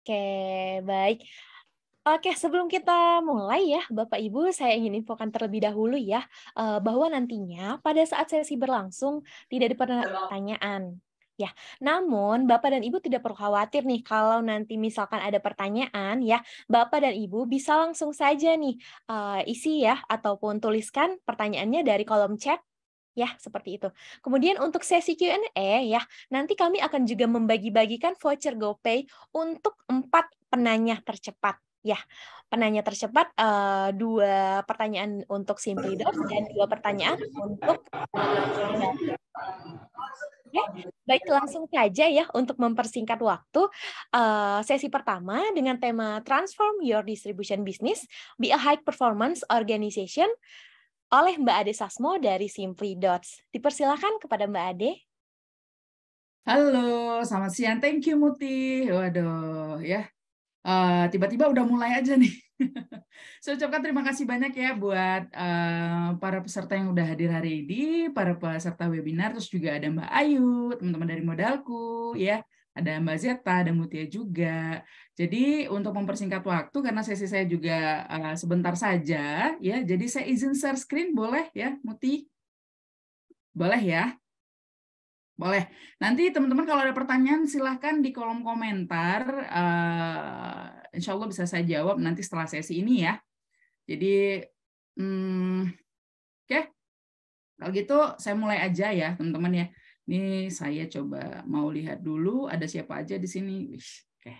Oke, baik. Oke, sebelum kita mulai ya, Bapak Ibu, saya ingin infokan terlebih dahulu ya, eh, bahwa nantinya pada saat sesi berlangsung tidak ada pertanyaan. Ya, namun Bapak dan Ibu tidak perlu khawatir nih kalau nanti misalkan ada pertanyaan ya, Bapak dan Ibu bisa langsung saja nih eh, isi ya ataupun tuliskan pertanyaannya dari kolom chat Ya, seperti itu. Kemudian untuk sesi Q&A ya, nanti kami akan juga membagi-bagikan voucher GoPay untuk empat penanya tercepat. Ya, penanya tercepat uh, dua pertanyaan untuk Simply dan dua pertanyaan untuk eh, ya, baik langsung saja ya untuk mempersingkat waktu uh, sesi pertama dengan tema Transform Your Distribution Business Be a High Performance Organization oleh Mbak Ade Sasmo dari Simply Dots. Dipersilakan kepada Mbak Ade. Halo, selamat siang. Thank you Muti. Waduh, ya. tiba eh, tiba-tiba udah mulai aja nih. Saya ucapkan terima kasih banyak ya buat uh, para peserta yang udah hadir hari ini, para peserta webinar, terus juga ada Mbak Ayu, teman-teman dari Modalku, ya ada Mbak Zeta, ada Mutia juga. Jadi untuk mempersingkat waktu karena sesi saya juga uh, sebentar saja ya. Jadi saya izin share screen boleh ya, Muti? Boleh ya? Boleh. Nanti teman-teman kalau ada pertanyaan silahkan di kolom komentar. Uh, insya Allah bisa saya jawab nanti setelah sesi ini ya. Jadi, hmm, oke. Okay. Kalau gitu saya mulai aja ya teman-teman ya ini saya coba mau lihat dulu ada siapa aja di sini. Wish. Oke.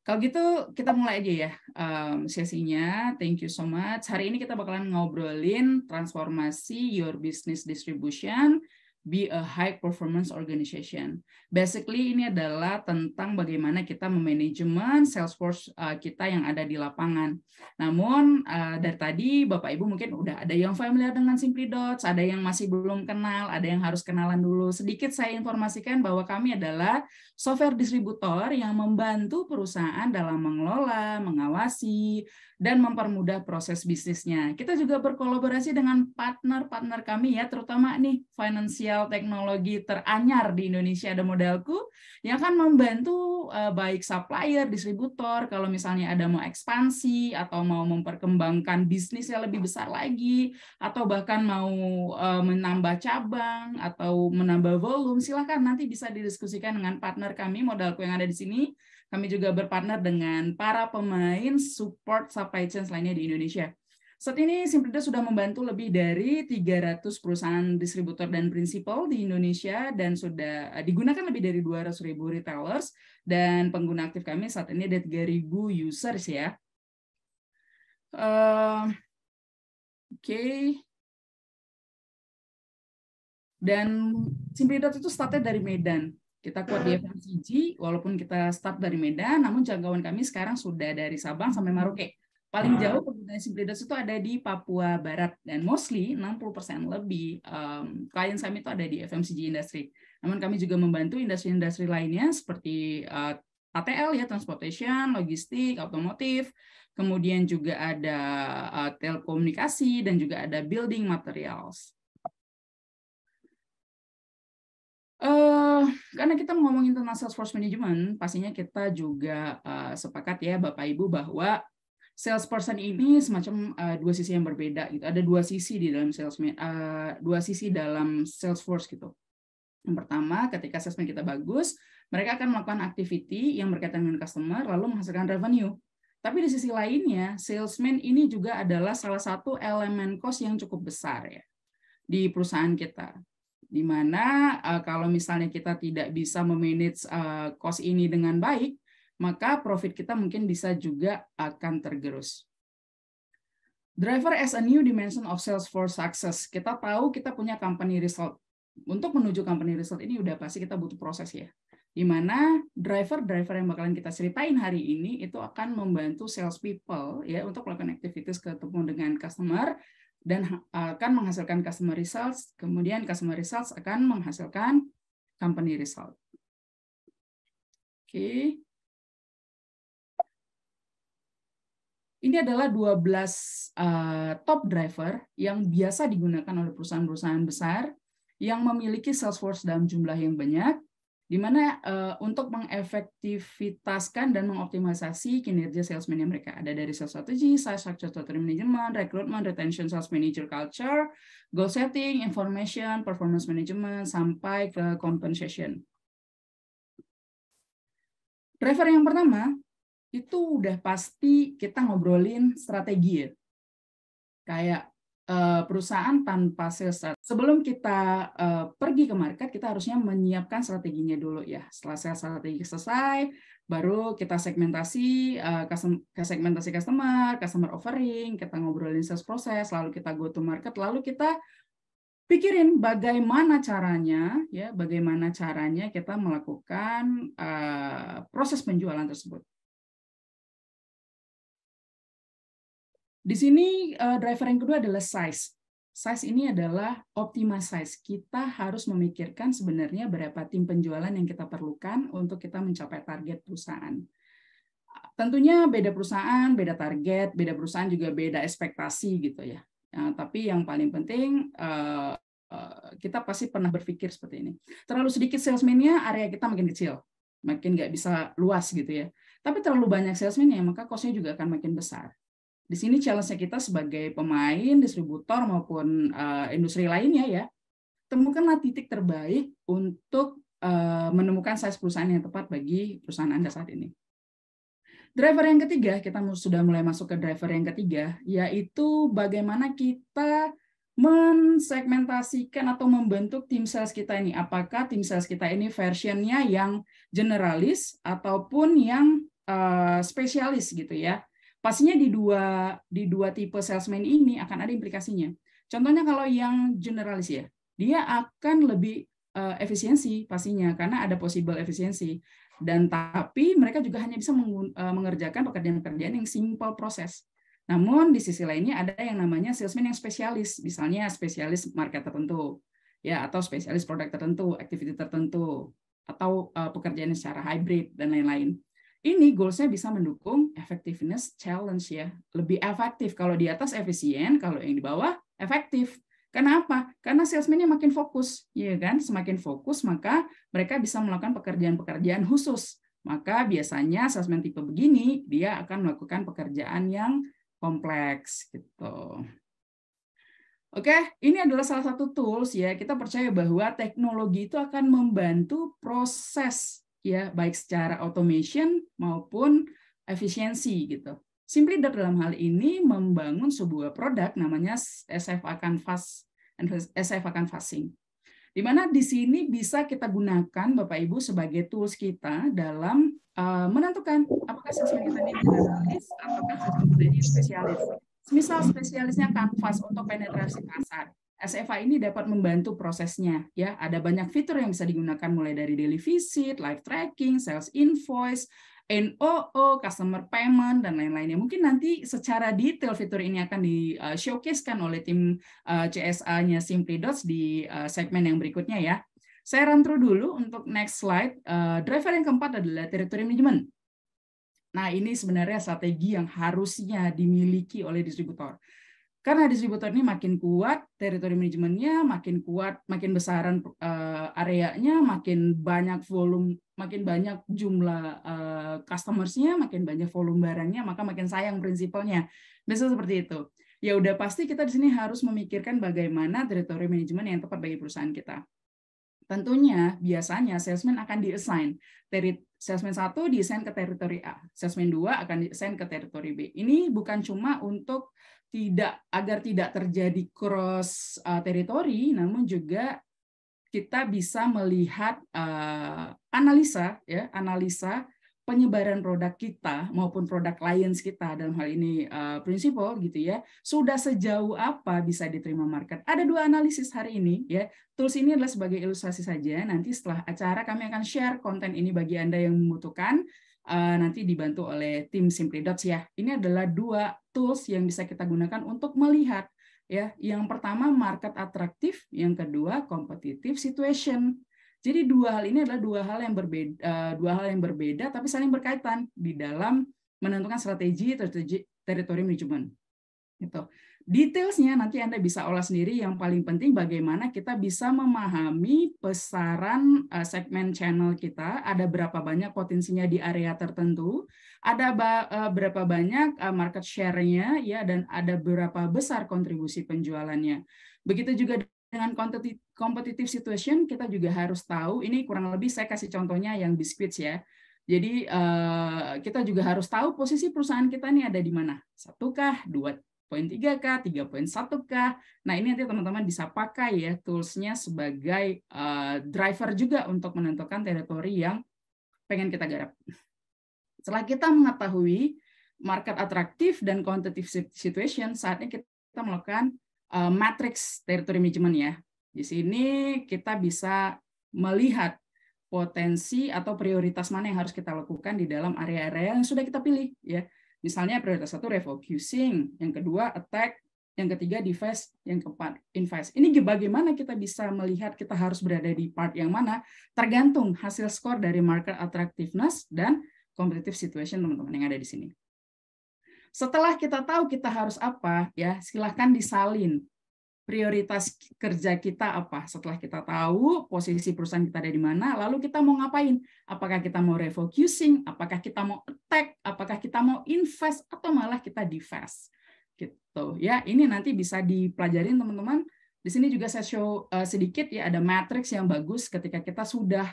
Kalau gitu kita mulai aja ya um, sesinya. Thank you so much. Hari ini kita bakalan ngobrolin transformasi your business distribution be a high performance organization. Basically ini adalah tentang bagaimana kita memanajemen sales force uh, kita yang ada di lapangan. Namun uh, dari tadi Bapak Ibu mungkin udah ada yang familiar dengan Simply Dots, ada yang masih belum kenal, ada yang harus kenalan dulu. Sedikit saya informasikan bahwa kami adalah software distributor yang membantu perusahaan dalam mengelola, mengawasi, dan mempermudah proses bisnisnya. Kita juga berkolaborasi dengan partner-partner kami ya, terutama nih financial modal teknologi teranyar di Indonesia ada modalku yang akan membantu uh, baik supplier, distributor kalau misalnya ada mau ekspansi atau mau memperkembangkan bisnis yang lebih besar lagi atau bahkan mau uh, menambah cabang atau menambah volume silahkan nanti bisa didiskusikan dengan partner kami modalku yang ada di sini kami juga berpartner dengan para pemain support supply chain lainnya di Indonesia. Saat ini Simplidas sudah membantu lebih dari 300 perusahaan distributor dan prinsipal di Indonesia dan sudah eh, digunakan lebih dari 200 ribu retailers dan pengguna aktif kami saat ini ada ribu users ya. Uh, Oke. Okay. Dan Simplidas itu startnya dari Medan. Kita kuat di FMCG, walaupun kita start dari Medan, namun jangkauan kami sekarang sudah dari Sabang sampai Maroke Paling hmm. jauh penggunaan SimpliDots itu ada di Papua Barat dan mostly 60% lebih um, klien kami itu ada di FMCG industry. Namun kami juga membantu industri-industri lainnya seperti uh, eh, ATL ya transportation, logistik, otomotif, kemudian juga ada uh, telekomunikasi dan juga ada building materials. Uh, karena kita ngomongin tentang Salesforce Management, pastinya kita juga uh, sepakat ya Bapak Ibu bahwa salesperson ini semacam uh, dua sisi yang berbeda gitu. Ada dua sisi di dalam sales uh, dua sisi dalam Salesforce gitu. Yang pertama, ketika salesman kita bagus, mereka akan melakukan activity yang berkaitan dengan customer lalu menghasilkan revenue. Tapi di sisi lainnya, salesman ini juga adalah salah satu elemen cost yang cukup besar ya di perusahaan kita. Di mana uh, kalau misalnya kita tidak bisa memanage uh, cost ini dengan baik, maka profit kita mungkin bisa juga akan tergerus. Driver as a new dimension of sales for success. Kita tahu kita punya company result. Untuk menuju company result ini udah pasti kita butuh proses ya. Di mana driver-driver yang bakalan kita ceritain hari ini itu akan membantu sales people ya untuk melakukan activities ketemu dengan customer dan akan menghasilkan customer results, kemudian customer results akan menghasilkan company result. Oke. Okay. Ini adalah 12 uh, eh, top driver yang biasa digunakan oleh perusahaan-perusahaan besar yang memiliki sales force dalam jumlah yang banyak, di mana uh, untuk mengefektivitaskan dan mengoptimalisasi kinerja salesman yang mereka ada dari sales strategy, sales structure, total management, recruitment, retention, sales manager culture, goal setting, information, performance management, sampai ke compensation. Driver yang pertama itu udah pasti kita ngobrolin strategi ya. Kayak uh, perusahaan tanpa sales sebelum kita uh, pergi ke market kita harusnya menyiapkan strateginya dulu ya. Setelah sales strategi selesai, baru kita segmentasi uh, segmentasi customer, customer offering, kita ngobrolin sales proses, lalu kita go to market, lalu kita pikirin bagaimana caranya ya bagaimana caranya kita melakukan uh, proses penjualan tersebut Di sini eh, driver yang kedua adalah size. Size ini adalah optimal size. Kita harus memikirkan sebenarnya berapa tim penjualan yang kita perlukan untuk kita mencapai target perusahaan. Tentunya beda perusahaan, beda target, beda perusahaan juga beda ekspektasi gitu ya. Nah, tapi yang paling penting eh, eh, kita pasti pernah berpikir seperti ini. Terlalu sedikit salesman-nya, area kita makin kecil, makin nggak bisa luas gitu ya. Tapi terlalu banyak salesman-nya, maka cost-nya juga akan makin besar di sini challenge kita sebagai pemain, distributor maupun uh, industri lainnya ya, temukanlah titik terbaik untuk uh, menemukan size perusahaan yang tepat bagi perusahaan Anda saat ini. Driver yang ketiga, kita sudah mulai masuk ke driver yang ketiga, yaitu bagaimana kita mensegmentasikan atau membentuk tim sales kita ini. Apakah tim sales kita ini versionnya yang generalis ataupun yang uh, spesialis gitu ya. Pastinya di dua di dua tipe salesman ini akan ada implikasinya. Contohnya kalau yang generalis ya, dia akan lebih uh, efisiensi pastinya karena ada possible efisiensi dan tapi mereka juga hanya bisa eh, mengerjakan pekerjaan-pekerjaan yang simple proses. Namun di sisi lainnya ada yang namanya salesman yang spesialis, misalnya spesialis market tertentu, ya atau spesialis produk tertentu, activity tertentu, atau uh, pekerjaan secara hybrid dan lain-lain ini goalsnya bisa mendukung effectiveness challenge ya. Lebih efektif kalau di atas efisien, kalau yang di bawah efektif. Kenapa? Karena salesman makin fokus, ya kan? Semakin fokus maka mereka bisa melakukan pekerjaan-pekerjaan khusus. Maka biasanya salesman tipe begini dia akan melakukan pekerjaan yang kompleks gitu. Oke, ini adalah salah satu tools ya. Kita percaya bahwa teknologi itu akan membantu proses ya baik secara automation maupun efisiensi gitu. Sim dalam hal ini membangun sebuah produk namanya SFA Canvas and akan fasting. Di mana di sini bisa kita gunakan Bapak Ibu sebagai tools kita dalam uh, menentukan apakah sesuai kita ini generalis ataukah kita ini spesialis. Misal spesialisnya kanvas untuk penetrasi pasar. SFA ini dapat membantu prosesnya ya. Ada banyak fitur yang bisa digunakan mulai dari daily visit, live tracking, sales invoice, NOO, customer payment dan lain-lainnya. Mungkin nanti secara detail fitur ini akan di uh, showcasekan oleh tim uh, CSA-nya Simply Dots di uh, segmen yang berikutnya ya. Saya run through dulu untuk next slide. Driver yang keempat adalah territory management. Nah, ini sebenarnya strategi yang harusnya dimiliki oleh distributor karena distributor ini makin kuat teritori manajemennya, makin kuat, makin besaran uh, areanya, makin banyak volume, makin banyak jumlah uh, customersnya, makin banyak volume barangnya, maka makin sayang prinsipalnya. Biasanya seperti itu. Ya udah pasti kita di sini harus memikirkan bagaimana teritori manajemen yang tepat bagi perusahaan kita tentunya biasanya salesman akan diassign. Teri salesman satu diassign ke teritori A, salesman 2 akan diassign ke teritori B. Ini bukan cuma untuk tidak agar tidak terjadi cross uh, teritori, namun juga kita bisa melihat uh, analisa ya analisa penyebaran produk kita maupun produk clients kita dalam hal ini uh, eh, prinsipal gitu ya sudah sejauh apa bisa diterima market ada dua analisis hari ini ya terus ini adalah sebagai ilustrasi saja nanti setelah acara kami akan share konten ini bagi anda yang membutuhkan uh, nanti dibantu oleh tim Simply Dots ya ini adalah dua tools yang bisa kita gunakan untuk melihat ya. Yang pertama market atraktif, yang kedua competitive situation. Jadi dua hal ini adalah dua hal yang berbeda, eh, dua hal yang berbeda tapi saling berkaitan di dalam menentukan strategi teritori manajemen. itu. Detailsnya nanti Anda bisa olah sendiri. Yang paling penting bagaimana kita bisa memahami besaran eh, segmen channel kita, ada berapa banyak potensinya di area tertentu, ada eh, berapa banyak eh, market share-nya, ya, dan ada berapa besar kontribusi penjualannya. Begitu juga dengan competitive situation, kita juga harus tahu, ini kurang lebih saya kasih contohnya yang biskuit ya, jadi kita juga harus tahu posisi perusahaan kita ini ada di mana. Satu kah, dua, Poin tiga k satu k Nah ini nanti teman-teman bisa pakai ya toolsnya sebagai uh, driver juga untuk menentukan teritori yang pengen kita garap. Setelah kita mengetahui market atraktif dan quantitative situation, saatnya kita melakukan uh, matrix teritori management ya. Di sini kita bisa melihat potensi atau prioritas mana yang harus kita lakukan di dalam area-area yang sudah kita pilih ya. Misalnya prioritas satu refocusing, yang kedua attack, yang ketiga defense, yang keempat invest. Ini bagaimana kita bisa melihat kita harus berada di part yang mana tergantung hasil skor dari market attractiveness dan competitive situation teman-teman yang ada di sini. Setelah kita tahu kita harus apa, ya silahkan disalin prioritas kerja kita apa setelah kita tahu posisi perusahaan kita ada di mana lalu kita mau ngapain apakah kita mau refocusing apakah kita mau attack apakah kita mau invest atau malah kita divest gitu ya ini nanti bisa dipelajarin teman-teman di sini juga saya show eh, sedikit ya ada matrix yang bagus ketika kita sudah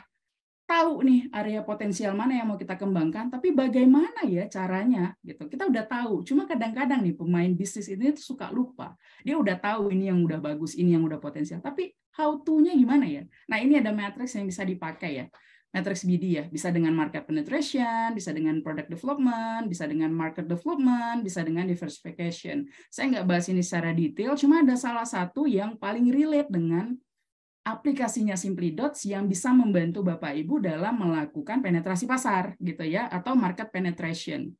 tahu nih area potensial mana yang mau kita kembangkan, tapi bagaimana ya caranya gitu. Kita udah tahu, cuma kadang-kadang nih pemain bisnis ini tuh suka lupa. Dia udah tahu ini yang udah bagus, ini yang udah potensial, tapi how to-nya gimana ya? Nah, ini ada matrix yang bisa dipakai ya. Matrix BD ya, bisa dengan market penetration, bisa dengan product development, bisa dengan market development, bisa dengan diversification. Saya nggak bahas ini secara detail, cuma ada salah satu yang paling relate dengan aplikasinya Simply Dots yang bisa membantu Bapak Ibu dalam melakukan penetrasi pasar gitu ya atau market penetration.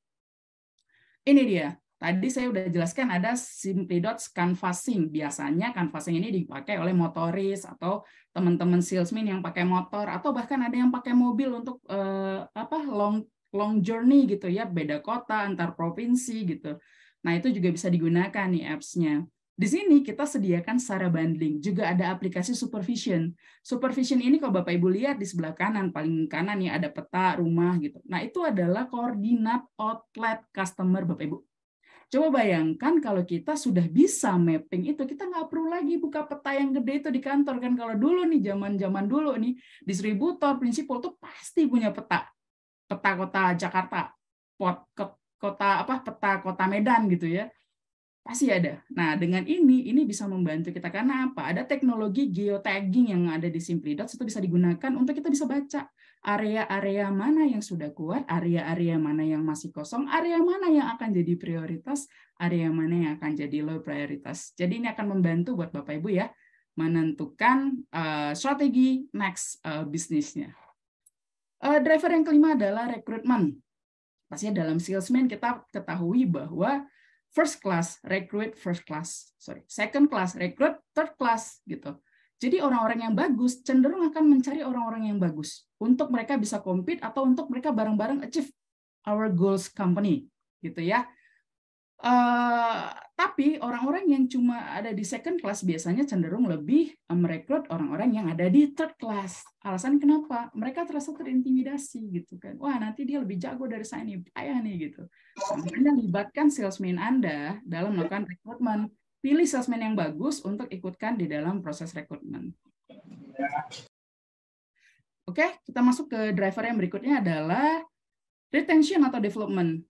Ini dia. Tadi saya sudah jelaskan ada Simply Dots canvassing. Biasanya canvassing ini dipakai oleh motoris atau teman-teman salesman yang pakai motor atau bahkan ada yang pakai mobil untuk eh, apa long long journey gitu ya, beda kota, antar provinsi gitu. Nah, itu juga bisa digunakan nih apps-nya. Di sini kita sediakan secara bundling, juga ada aplikasi supervision. Supervision ini kalau Bapak Ibu lihat di sebelah kanan, paling kanan ya ada peta rumah gitu. Nah itu adalah koordinat outlet customer Bapak Ibu. Coba bayangkan kalau kita sudah bisa mapping itu, kita nggak perlu lagi buka peta yang gede itu di kantor kan. Kalau dulu nih, zaman-zaman dulu nih, distributor, prinsipal tuh pasti punya peta. Peta kota Jakarta, pot, kota apa peta kota Medan gitu ya Pasti ada. Nah, dengan ini, ini bisa membantu kita. Karena apa? Ada teknologi geotagging yang ada di Simplidots, itu bisa digunakan untuk kita bisa baca area-area mana yang sudah kuat, area-area mana yang masih kosong, area mana yang akan jadi prioritas, area mana yang akan jadi low prioritas. Jadi ini akan membantu buat Bapak-Ibu ya, menentukan uh, strategi next uh, bisnisnya. Uh, driver yang kelima adalah rekrutmen. Pastinya dalam salesman kita ketahui bahwa first class recruit, first class, sorry, second class recruit, third class gitu. Jadi orang-orang yang bagus cenderung akan mencari orang-orang yang bagus untuk mereka bisa compete atau untuk mereka bareng-bareng achieve our goals company gitu ya. Eh, tapi orang-orang yang cuma ada di second class biasanya cenderung lebih merekrut orang-orang yang ada di third class. Alasan kenapa? Mereka terasa terintimidasi gitu kan. Wah nanti dia lebih jago dari saya nih, ayah nih gitu. Makanya libatkan salesman Anda dalam melakukan rekrutmen. Pilih salesman yang bagus untuk ikutkan di dalam proses rekrutmen. Oke, kita masuk ke driver yang berikutnya adalah retention atau development.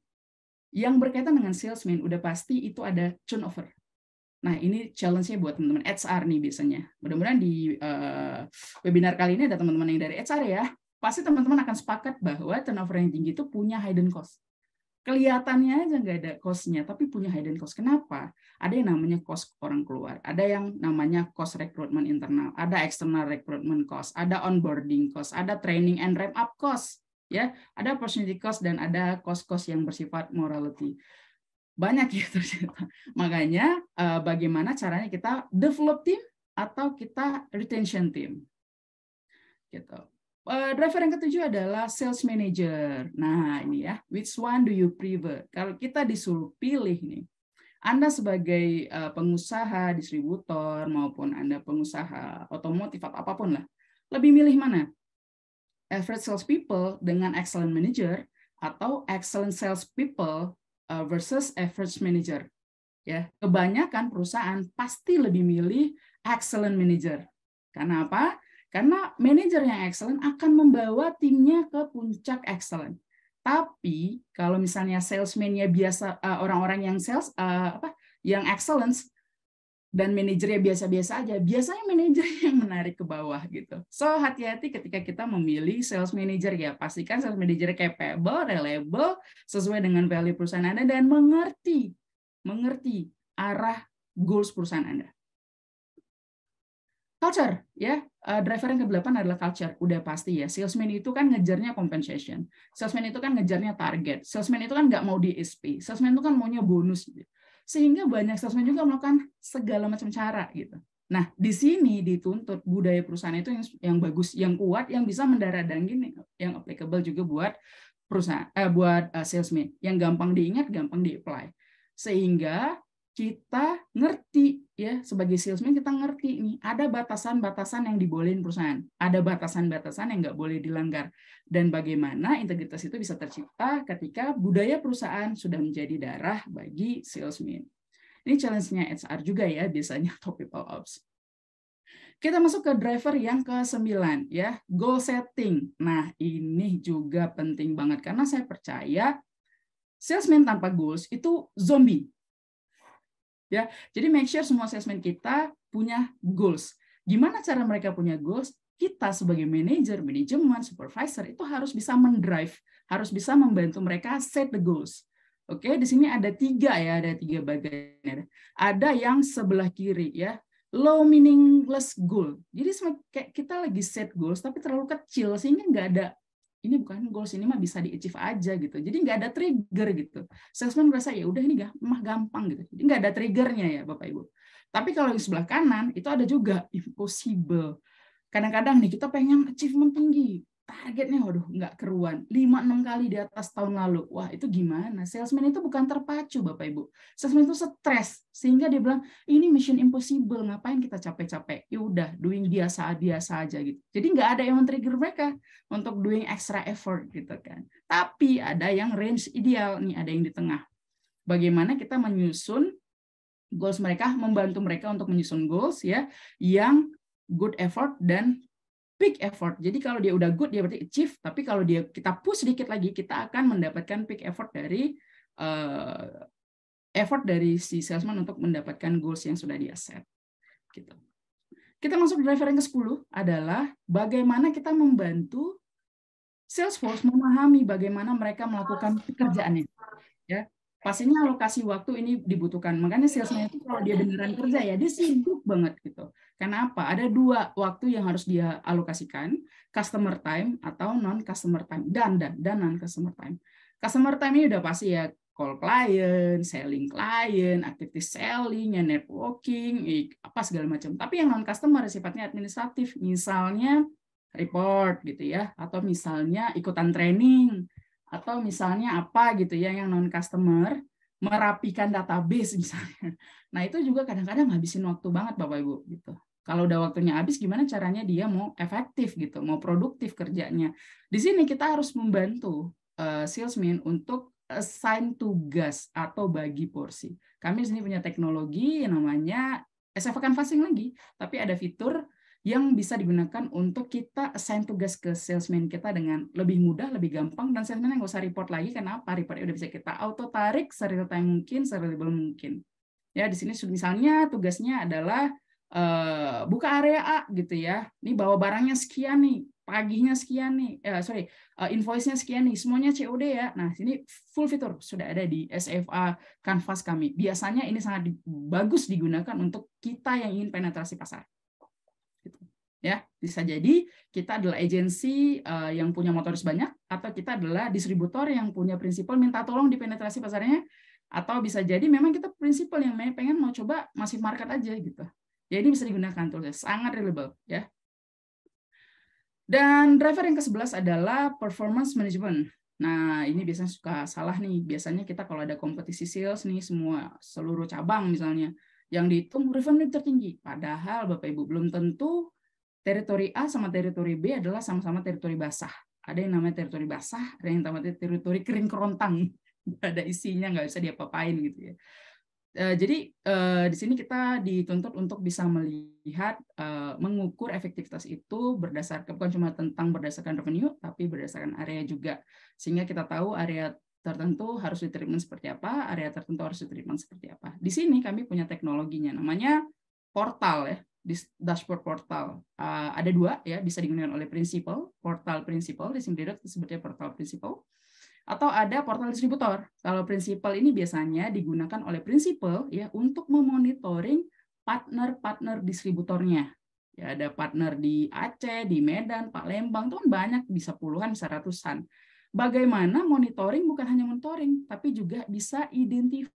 Yang berkaitan dengan salesman, udah pasti itu ada turnover. Nah, ini challenge-nya buat teman-teman HR nih biasanya. Mudah-mudahan di uh, webinar kali ini ada teman-teman yang dari HR ya. Pasti teman-teman akan sepakat bahwa turnover yang tinggi itu punya hidden cost. Kelihatannya aja nggak ada cost-nya, tapi punya hidden cost. Kenapa? Ada yang namanya cost orang keluar, ada yang namanya cost recruitment internal, ada external recruitment cost, ada onboarding cost, ada training and ramp up cost ya ada opportunity cost dan ada cost-cost yang bersifat morality banyak ya ternyata makanya eh, bagaimana caranya kita develop team atau kita retention team gitu eh, driver yang ketujuh adalah sales manager nah ini ya which one do you prefer kalau kita disuruh pilih nih anda sebagai eh, pengusaha distributor maupun Anda pengusaha otomotif atau apapun lah, lebih milih mana? average sales people dengan excellent manager atau excellent sales people uh, versus average manager. Ya, kebanyakan perusahaan pasti lebih milih excellent manager. Karena apa? Karena manager yang excellent akan membawa timnya ke puncak excellent. Tapi kalau misalnya salesman-nya biasa uh, orang-orang yang sales uh, apa yang excellence dan manajernya biasa-biasa aja, biasanya manajer yang menarik ke bawah gitu. So hati-hati ketika kita memilih sales manager ya, pastikan sales manager capable, reliable, sesuai dengan value perusahaan Anda dan mengerti, mengerti arah goals perusahaan Anda. Culture ya, eh, driver yang ke-8 adalah culture, udah pasti ya. Salesman itu kan ngejarnya compensation, salesman itu kan ngejarnya target, salesman itu kan nggak mau di SP. salesman itu kan maunya bonus. Gitu sehingga banyak salesman juga melakukan segala macam cara gitu. Nah, di sini dituntut budaya perusahaan itu yang, yang bagus, yang kuat, yang bisa mendara daging, yang applicable juga buat perusahaan, eh, buat uh, eh, salesman, yang gampang diingat, gampang di-apply. Sehingga kita ngerti ya sebagai salesman kita ngerti ini ada batasan-batasan yang dibolehin perusahaan, ada batasan-batasan yang nggak boleh dilanggar dan bagaimana integritas itu bisa tercipta ketika budaya perusahaan sudah menjadi darah bagi salesman. Ini challenge-nya HR juga ya biasanya top people ops. Kita masuk ke driver yang ke-9 ya, goal setting. Nah, ini juga penting banget karena saya percaya salesman tanpa goals itu zombie. Ya, jadi make sure semua assessment kita punya goals. Gimana cara mereka punya goals? Kita sebagai manager, manajemen, supervisor itu harus bisa mendrive, harus bisa membantu mereka set the goals. Oke, di sini ada tiga ya, ada tiga bagian. Ada yang sebelah kiri ya, low meaningless goal. Jadi kayak kita lagi set goals tapi terlalu kecil sehingga nggak ada ini bukan goals ini mah bisa di achieve aja gitu jadi nggak ada trigger gitu salesman merasa ya udah ini gak, mah gampang gitu jadi nggak ada triggernya ya bapak ibu tapi kalau di sebelah kanan itu ada juga impossible kadang-kadang nih kita pengen achievement tinggi targetnya waduh nggak keruan 5-6 kali di atas tahun lalu wah itu gimana salesman itu bukan terpacu bapak ibu salesman itu stres sehingga dia bilang ini mission impossible ngapain kita capek-capek ya udah doing biasa biasa aja gitu jadi nggak ada yang men-trigger mereka untuk doing extra effort gitu kan tapi ada yang range ideal nih ada yang di tengah bagaimana kita menyusun goals mereka membantu mereka untuk menyusun goals ya yang good effort dan peak effort. Jadi kalau dia udah good dia berarti achieve, tapi kalau dia kita push sedikit lagi kita akan mendapatkan peak effort dari uh, effort dari si salesman untuk mendapatkan goals yang sudah dia set. Gitu. Kita masuk driver yang ke-10 adalah bagaimana kita membantu Salesforce memahami bagaimana mereka melakukan pekerjaannya. Ya, pastinya alokasi waktu ini dibutuhkan. Makanya salesnya itu kalau dia beneran kerja ya dia sibuk banget gitu. Kenapa? Ada dua waktu yang harus dia alokasikan, customer time atau non customer time dan dan dan non customer time. Customer time ini udah pasti ya call client, selling client, activity selling, ya, networking, apa segala macam. Tapi yang non customer sifatnya administratif, misalnya report gitu ya, atau misalnya ikutan training, atau misalnya apa gitu ya yang non customer merapikan database misalnya. Nah itu juga kadang-kadang ngabisin waktu banget bapak ibu gitu. Kalau udah waktunya habis, gimana caranya dia mau efektif gitu, mau produktif kerjanya. Di sini kita harus membantu uh, salesman untuk assign tugas atau bagi porsi. Kami di sini punya teknologi yang namanya SF Canvassing lagi, tapi ada fitur yang bisa digunakan untuk kita assign tugas ke salesman kita dengan lebih mudah, lebih gampang, dan salesman yang nggak usah report lagi. Kenapa? Reportnya udah bisa kita auto tarik serial time mungkin, time mungkin. Ya, di sini misalnya tugasnya adalah uh, buka area A gitu ya. Ini bawa barangnya sekian nih, paginya sekian nih, eh, sorry, uh, invoice-nya sekian nih, semuanya COD ya. Nah, sini full fitur sudah ada di SFA Canvas kami. Biasanya ini sangat di bagus digunakan untuk kita yang ingin penetrasi pasar ya bisa jadi kita adalah agensi uh, yang punya motoris banyak atau kita adalah distributor yang punya prinsipal minta tolong dipenetrasi pasarnya atau bisa jadi memang kita prinsipal yang pengen mau coba masih market aja gitu ya ini bisa digunakan terus sangat reliable ya dan driver yang ke-11 adalah performance management nah ini biasanya suka salah nih biasanya kita kalau ada kompetisi sales nih semua seluruh cabang misalnya yang dihitung revenue tertinggi padahal Bapak Ibu belum tentu teritori A sama teritori B adalah sama-sama teritori basah. Ada yang namanya teritori basah, ada yang namanya teritori kering kerontang. ada isinya, nggak bisa diapa-apain gitu ya. Eh, jadi eh, di sini kita dituntut untuk bisa melihat, eh, mengukur efektivitas itu berdasarkan bukan cuma tentang berdasarkan revenue, tapi berdasarkan area juga, sehingga kita tahu area tertentu harus ditreatment seperti apa, area tertentu harus ditreatment seperti apa. Di sini kami punya teknologinya, namanya portal ya, di dashboard portal. Uh, ada dua ya, bisa digunakan oleh principal, portal principal, leasing direct disebutnya portal principal. Atau ada portal distributor. Kalau principal ini biasanya digunakan oleh principal ya untuk memonitoring partner-partner distributornya. Ya, ada partner di Aceh, di Medan, Palembang, itu kan banyak, bisa puluhan, bisa ratusan. Bagaimana monitoring bukan hanya monitoring, tapi juga bisa identifikasi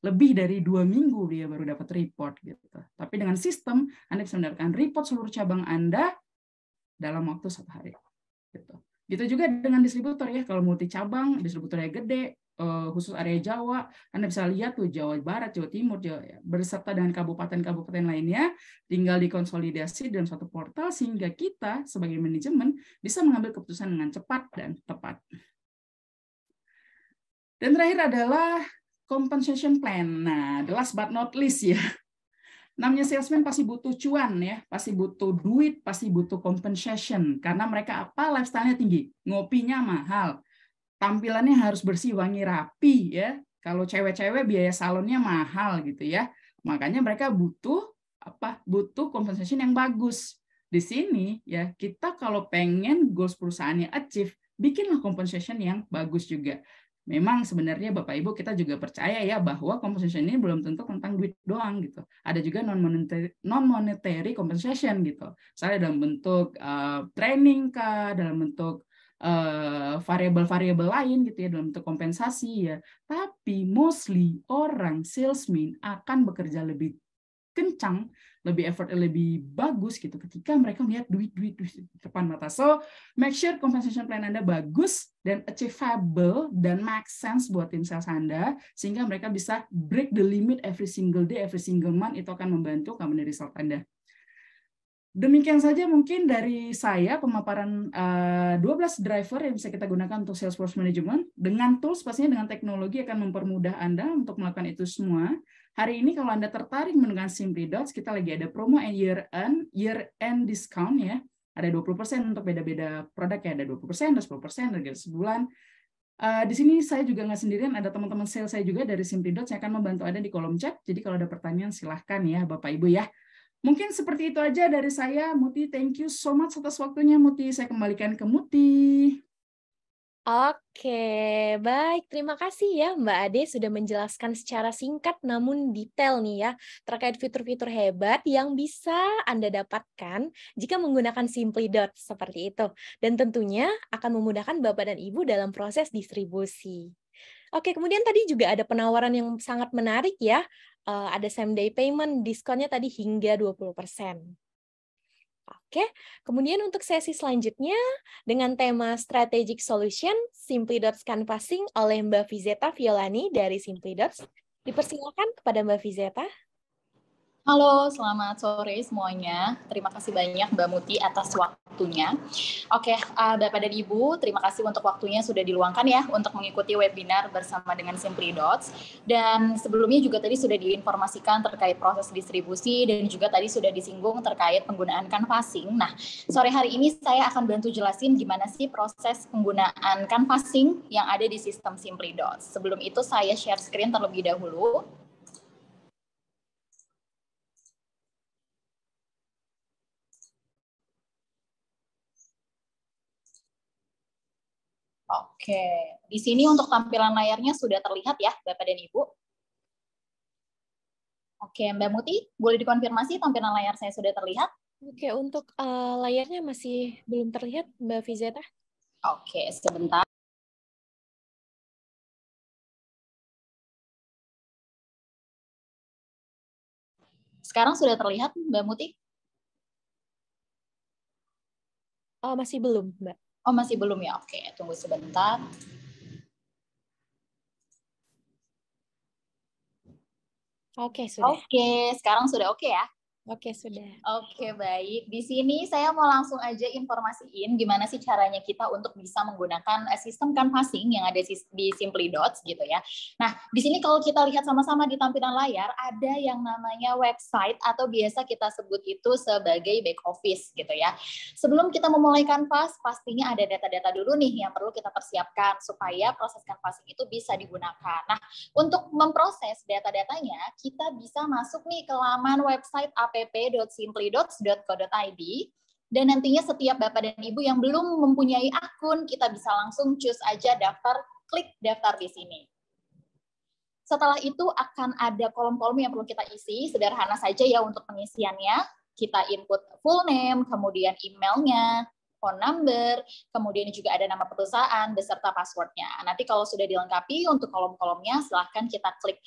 lebih dari dua minggu dia baru dapat report gitu. Tapi dengan sistem Anda bisa mendapatkan report seluruh cabang Anda dalam waktu satu hari. Gitu. Gitu juga dengan distributor ya. Kalau multi cabang, distributornya gede, eh, khusus area Jawa, Anda bisa lihat tuh Jawa Barat, Jawa Timur, Jawa, ya, berserta dengan kabupaten-kabupaten lainnya, tinggal dikonsolidasi dalam satu portal sehingga kita sebagai manajemen bisa mengambil keputusan dengan cepat dan tepat. Dan terakhir adalah compensation plan. Nah, the last but not least ya. Namanya salesman pasti butuh cuan ya, pasti butuh duit, pasti butuh compensation karena mereka apa lifestyle-nya tinggi, ngopinya mahal, tampilannya harus bersih, wangi, rapi ya. Kalau cewek-cewek biaya salonnya mahal gitu ya. Makanya mereka butuh apa? Butuh compensation yang bagus. Di sini ya kita kalau pengen goals perusahaannya achieve, bikinlah compensation yang bagus juga memang sebenarnya Bapak Ibu kita juga percaya ya bahwa compensation ini belum tentu tentang duit doang gitu. Ada juga non monetary, non monetary compensation gitu. saya dalam bentuk uh, training kah, dalam bentuk eh, variabel-variabel lain gitu ya dalam bentuk kompensasi ya. Tapi mostly orang salesman akan bekerja lebih kencang lebih effort eh, lebih bagus gitu ketika mereka melihat duit duit duit depan mata so make sure compensation plan anda bagus dan achievable dan make sense buat tim sales anda sehingga mereka bisa break the limit every single day every single month itu akan membantu company result anda Demikian saja mungkin dari saya pemaparan uh, eh, 12 driver yang bisa kita gunakan untuk Salesforce Management. Dengan tools pastinya dengan teknologi akan mempermudah Anda untuk melakukan itu semua. Hari ini kalau Anda tertarik menggunakan Simply Dots, kita lagi ada promo and year end, year end discount ya. Ada 20% untuk beda-beda produk ya, ada 20%, ada 10%, harga sebulan. Uh, di sini saya juga nggak sendirian, ada teman-teman sales saya juga dari Simply Dots yang akan membantu Anda di kolom chat. Jadi kalau ada pertanyaan silahkan ya Bapak Ibu ya. Mungkin seperti itu aja dari saya, Muti. Thank you so much atas waktunya, Muti. Saya kembalikan ke Muti. Oke, baik. Terima kasih ya Mbak Ade sudah menjelaskan secara singkat namun detail nih ya terkait fitur-fitur hebat yang bisa Anda dapatkan jika menggunakan Simply Dot seperti itu. Dan tentunya akan memudahkan Bapak dan Ibu dalam proses distribusi. Oke, kemudian tadi juga ada penawaran yang sangat menarik ya. Eh, ada same day payment, diskonnya tadi hingga persen. Oke, kemudian untuk sesi selanjutnya dengan tema Strategic Solution Simply Dots Canvassing oleh Mbak Vizeta Violani dari Simply Dots. Dipersilakan kepada Mbak Vizeta. Halo, selamat sore semuanya. Terima kasih banyak Mbak Muti atas waktunya. Oke, eh, Bapak dan Ibu, terima kasih untuk waktunya sudah diluangkan ya untuk mengikuti webinar bersama dengan Simply Dots. Dan sebelumnya juga tadi sudah diinformasikan terkait proses distribusi dan juga tadi sudah disinggung terkait penggunaan canvassing. Nah, sore hari ini saya akan bantu jelasin gimana sih proses penggunaan canvassing yang ada di sistem Simply Dots. Sebelum itu saya share screen terlebih dahulu. Oke, di sini untuk tampilan layarnya sudah terlihat ya, Bapak dan Ibu. Oke, Mbak Muti, boleh dikonfirmasi tampilan layar saya sudah terlihat? Oke, untuk uh, layarnya masih belum terlihat, Mbak Vizeta. Oke, sebentar. Sekarang sudah terlihat, Mbak Muti? Oh, masih belum, Mbak. Oh masih belum ya? Oke, tunggu sebentar. Oke, sudah. Oke, sekarang sudah oke ya? Oke, sudah. Oke, baik. Di sini saya mau langsung aja informasiin gimana sih caranya kita untuk bisa menggunakan eh, sistem canvassing yang ada di Simply Dots gitu ya. Nah, di sini kalau kita lihat sama-sama di tampilan layar, ada yang namanya website atau biasa kita sebut itu sebagai back office gitu ya. Sebelum kita memulai canvas, pastinya ada data-data dulu nih yang perlu kita persiapkan supaya proses canvassing itu bisa digunakan. Nah, untuk memproses data-datanya, kita bisa masuk nih ke laman website apa kpp.simplydocs.co.id dan nantinya setiap Bapak dan Ibu yang belum mempunyai akun, kita bisa langsung choose aja daftar, klik daftar di sini. Setelah itu akan ada kolom-kolom yang perlu kita isi, sederhana saja ya untuk pengisiannya. Kita input full name, kemudian emailnya, phone number, kemudian juga ada nama perusahaan beserta passwordnya. Nah, nanti kalau sudah dilengkapi untuk kolom-kolomnya, silahkan kita klik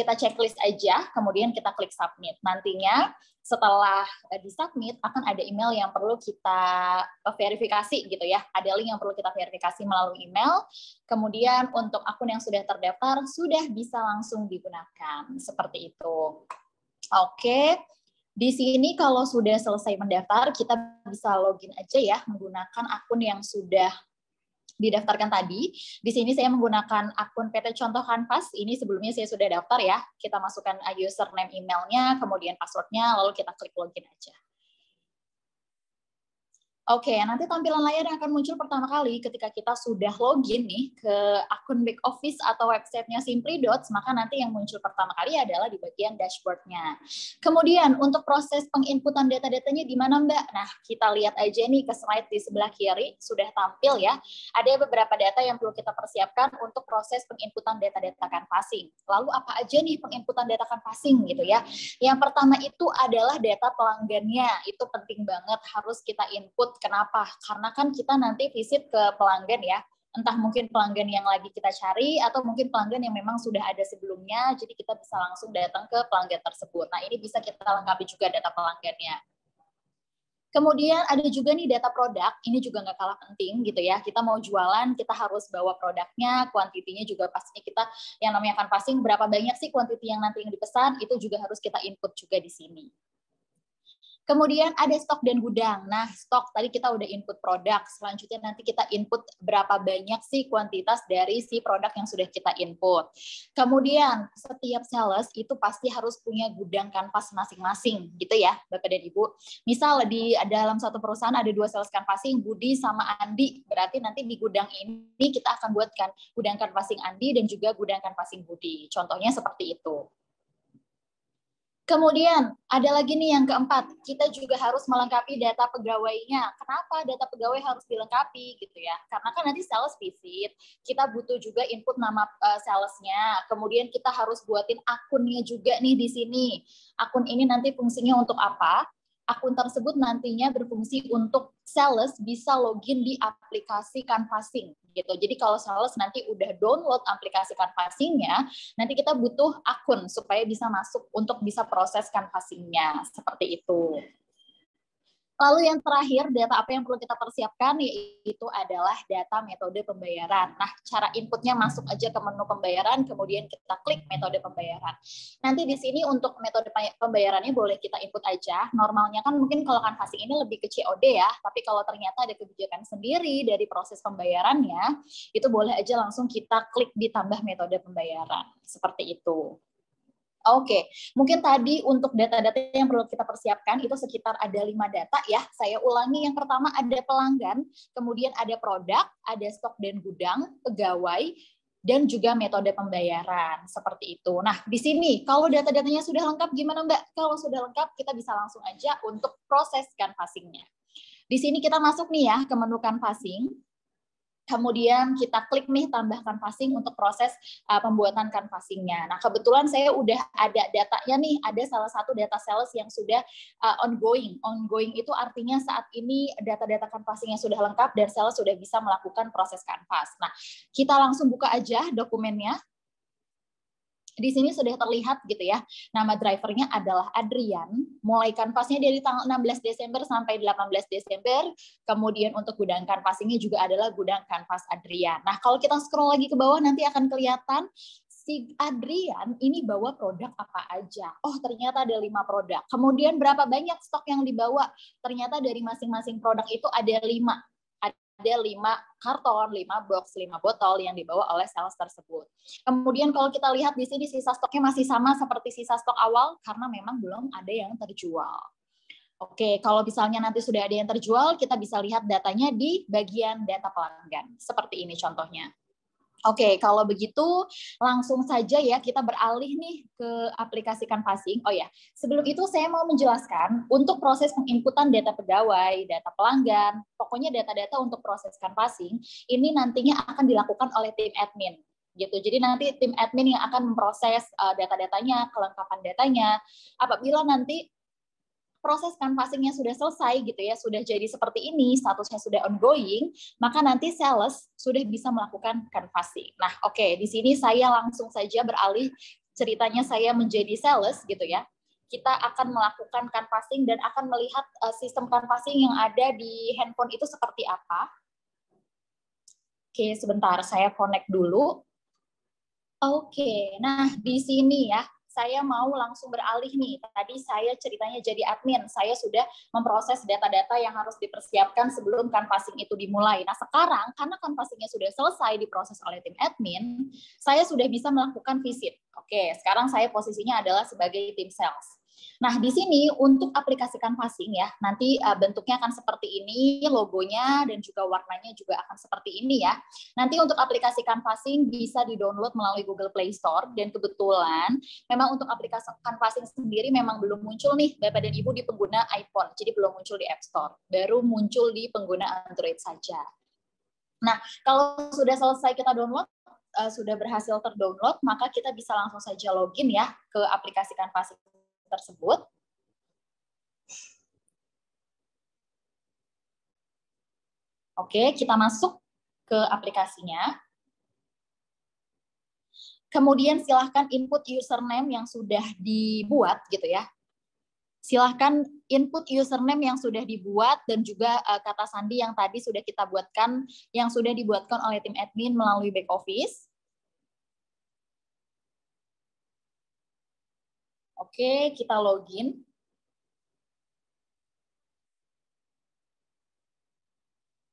kita checklist aja, kemudian kita klik submit. Nantinya setelah eh, di submit akan ada email yang perlu kita eh, verifikasi gitu ya. Ada link yang perlu kita verifikasi melalui email. Kemudian untuk akun yang sudah terdaftar sudah bisa langsung digunakan. Seperti itu. Oke. Di sini kalau sudah selesai mendaftar, kita bisa login aja ya menggunakan akun yang sudah didaftarkan tadi. Di sini saya menggunakan akun PT Contoh Kanvas. Ini sebelumnya saya sudah daftar ya. Kita masukkan username emailnya, kemudian passwordnya, lalu kita klik login aja. Oke, okay, nanti tampilan layar yang akan muncul pertama kali ketika kita sudah login nih ke akun back office atau websitenya Simply Dots, maka nanti yang muncul pertama kali adalah di bagian dashboardnya. Kemudian untuk proses penginputan data-datanya di mana Mbak? Nah, kita lihat aja nih ke slide di sebelah kiri, sudah tampil ya. Ada beberapa data yang perlu kita persiapkan untuk proses penginputan data-data canvassing. Lalu apa aja nih penginputan data canvassing gitu ya? Yang pertama itu adalah data pelanggannya, itu penting banget harus kita input Kenapa? Karena kan kita nanti visit ke pelanggan ya, entah mungkin pelanggan yang lagi kita cari atau mungkin pelanggan yang memang sudah ada sebelumnya, jadi kita bisa langsung datang ke pelanggan tersebut. Nah ini bisa kita lengkapi juga data pelanggannya. Kemudian ada juga nih data produk, ini juga nggak kalah penting gitu ya. Kita mau jualan, kita harus bawa produknya, kuantitinya juga pastinya kita yang namanya akan passing berapa banyak sih kuantiti yang nanti yang dipesan, itu juga harus kita input juga di sini. Kemudian ada stok dan gudang. Nah, stok tadi kita udah input produk. Selanjutnya nanti kita input berapa banyak sih kuantitas dari si produk yang sudah kita input. Kemudian setiap sales itu pasti harus punya gudang kanvas masing-masing gitu ya, Bapak dan Ibu. Misal di dalam satu perusahaan ada dua sales kanvasing, Budi sama Andi. Berarti nanti di gudang ini kita akan buatkan gudang kanvasing Andi dan juga gudang kanvasing Budi. Contohnya seperti itu. Kemudian ada lagi nih yang keempat, kita juga harus melengkapi data pegawainya. Kenapa data pegawai harus dilengkapi gitu ya? Karena kan nanti sales visit, kita butuh juga input nama uh, salesnya. Kemudian kita harus buatin akunnya juga nih di sini. Akun ini nanti fungsinya untuk apa? Akun tersebut nantinya berfungsi untuk sales bisa login di aplikasi canvassing gitu. Jadi kalau sales nanti udah download aplikasi canvassingnya, nanti kita butuh akun supaya bisa masuk untuk bisa proses canvassingnya seperti itu. Lalu yang terakhir, data apa yang perlu kita persiapkan yaitu adalah data metode pembayaran. Nah, cara inputnya masuk aja ke menu pembayaran, kemudian kita klik metode pembayaran. Nanti di sini untuk metode pembayarannya boleh kita input aja. Normalnya kan mungkin kalau kanvasing ini lebih ke COD ya, tapi kalau ternyata ada kebijakan sendiri dari proses pembayarannya, itu boleh aja langsung kita klik ditambah metode pembayaran. Seperti itu. Oke, mungkin tadi untuk data-data yang perlu kita persiapkan itu sekitar ada lima data ya. Saya ulangi yang pertama ada pelanggan, kemudian ada produk, ada stok dan gudang, pegawai, dan juga metode pembayaran seperti itu. Nah, di sini kalau data-datanya sudah lengkap, gimana Mbak? Kalau sudah lengkap, kita bisa langsung aja untuk proses canvassingnya. Di sini kita masuk nih ya ke menu canvassing kemudian kita klik nih tambahkan passing untuk proses uh, pembuatan kanvasingnya. Nah kebetulan saya udah ada datanya nih, ada salah satu data sales yang sudah uh, ongoing. Ongoing itu artinya saat ini data-data canvassingnya sudah lengkap dan sales sudah bisa melakukan proses kanvas. Nah kita langsung buka aja dokumennya di sini sudah terlihat gitu ya. Nama drivernya adalah Adrian. Mulai kanvasnya dari tanggal 16 Desember sampai 18 Desember. Kemudian untuk gudang kanvasnya juga adalah gudang kanvas Adrian. Nah, kalau kita scroll lagi ke bawah nanti akan kelihatan si Adrian ini bawa produk apa aja. Oh, ternyata ada lima produk. Kemudian berapa banyak stok yang dibawa? Ternyata dari masing-masing produk itu ada lima ada lima karton, lima box, lima botol yang dibawa oleh sales tersebut. Kemudian kalau kita lihat di sini sisa stoknya masih sama seperti sisa stok awal karena memang belum ada yang terjual. Oke, kalau misalnya nanti sudah ada yang terjual, kita bisa lihat datanya di bagian data pelanggan. Seperti ini contohnya. Oke, okay, kalau begitu langsung saja ya kita beralih nih ke aplikasi Canvassing. Oh ya, sebelum itu saya mau menjelaskan untuk proses penginputan data pegawai, data pelanggan, pokoknya data-data untuk proses Canvassing ini nantinya akan dilakukan oleh tim admin gitu. Jadi nanti tim admin yang akan memproses eh, data-datanya, kelengkapan datanya. Apabila nanti proses canvassingnya sudah selesai gitu ya, sudah jadi seperti ini, statusnya sudah ongoing, maka nanti sales sudah bisa melakukan canvassing. Nah, oke, okay, di sini saya langsung saja beralih ceritanya saya menjadi sales gitu ya kita akan melakukan canvassing dan akan melihat uh, sistem canvassing yang ada di handphone itu seperti apa. Oke, sebentar saya connect dulu. Oke, nah di sini ya saya mau langsung beralih nih. Tadi saya ceritanya jadi admin, saya sudah memproses data-data yang harus dipersiapkan sebelum canvassing itu dimulai. Nah, sekarang karena canvassingnya sudah selesai diproses oleh tim admin, saya sudah bisa melakukan visit. Oke, sekarang saya posisinya adalah sebagai tim sales. Nah, di sini untuk aplikasikan fasting ya, nanti uh, bentuknya akan seperti ini, logonya dan juga warnanya juga akan seperti ini ya. Nanti untuk aplikasikan fasting bisa di-download melalui Google Play Store dan kebetulan memang untuk aplikasikan fasting sendiri memang belum muncul nih Bapak dan Ibu di pengguna iPhone. Jadi belum muncul di App Store, baru muncul di pengguna Android saja. Nah, kalau sudah selesai kita download eh, sudah berhasil terdownload, maka kita bisa langsung saja login ya ke aplikasi canvassing tersebut. Oke, kita masuk ke aplikasinya. Kemudian silahkan input username yang sudah dibuat gitu ya. Silahkan input username yang sudah dibuat dan juga eh, kata sandi yang tadi sudah kita buatkan, yang sudah dibuatkan oleh tim admin melalui back office. Oke, kita login.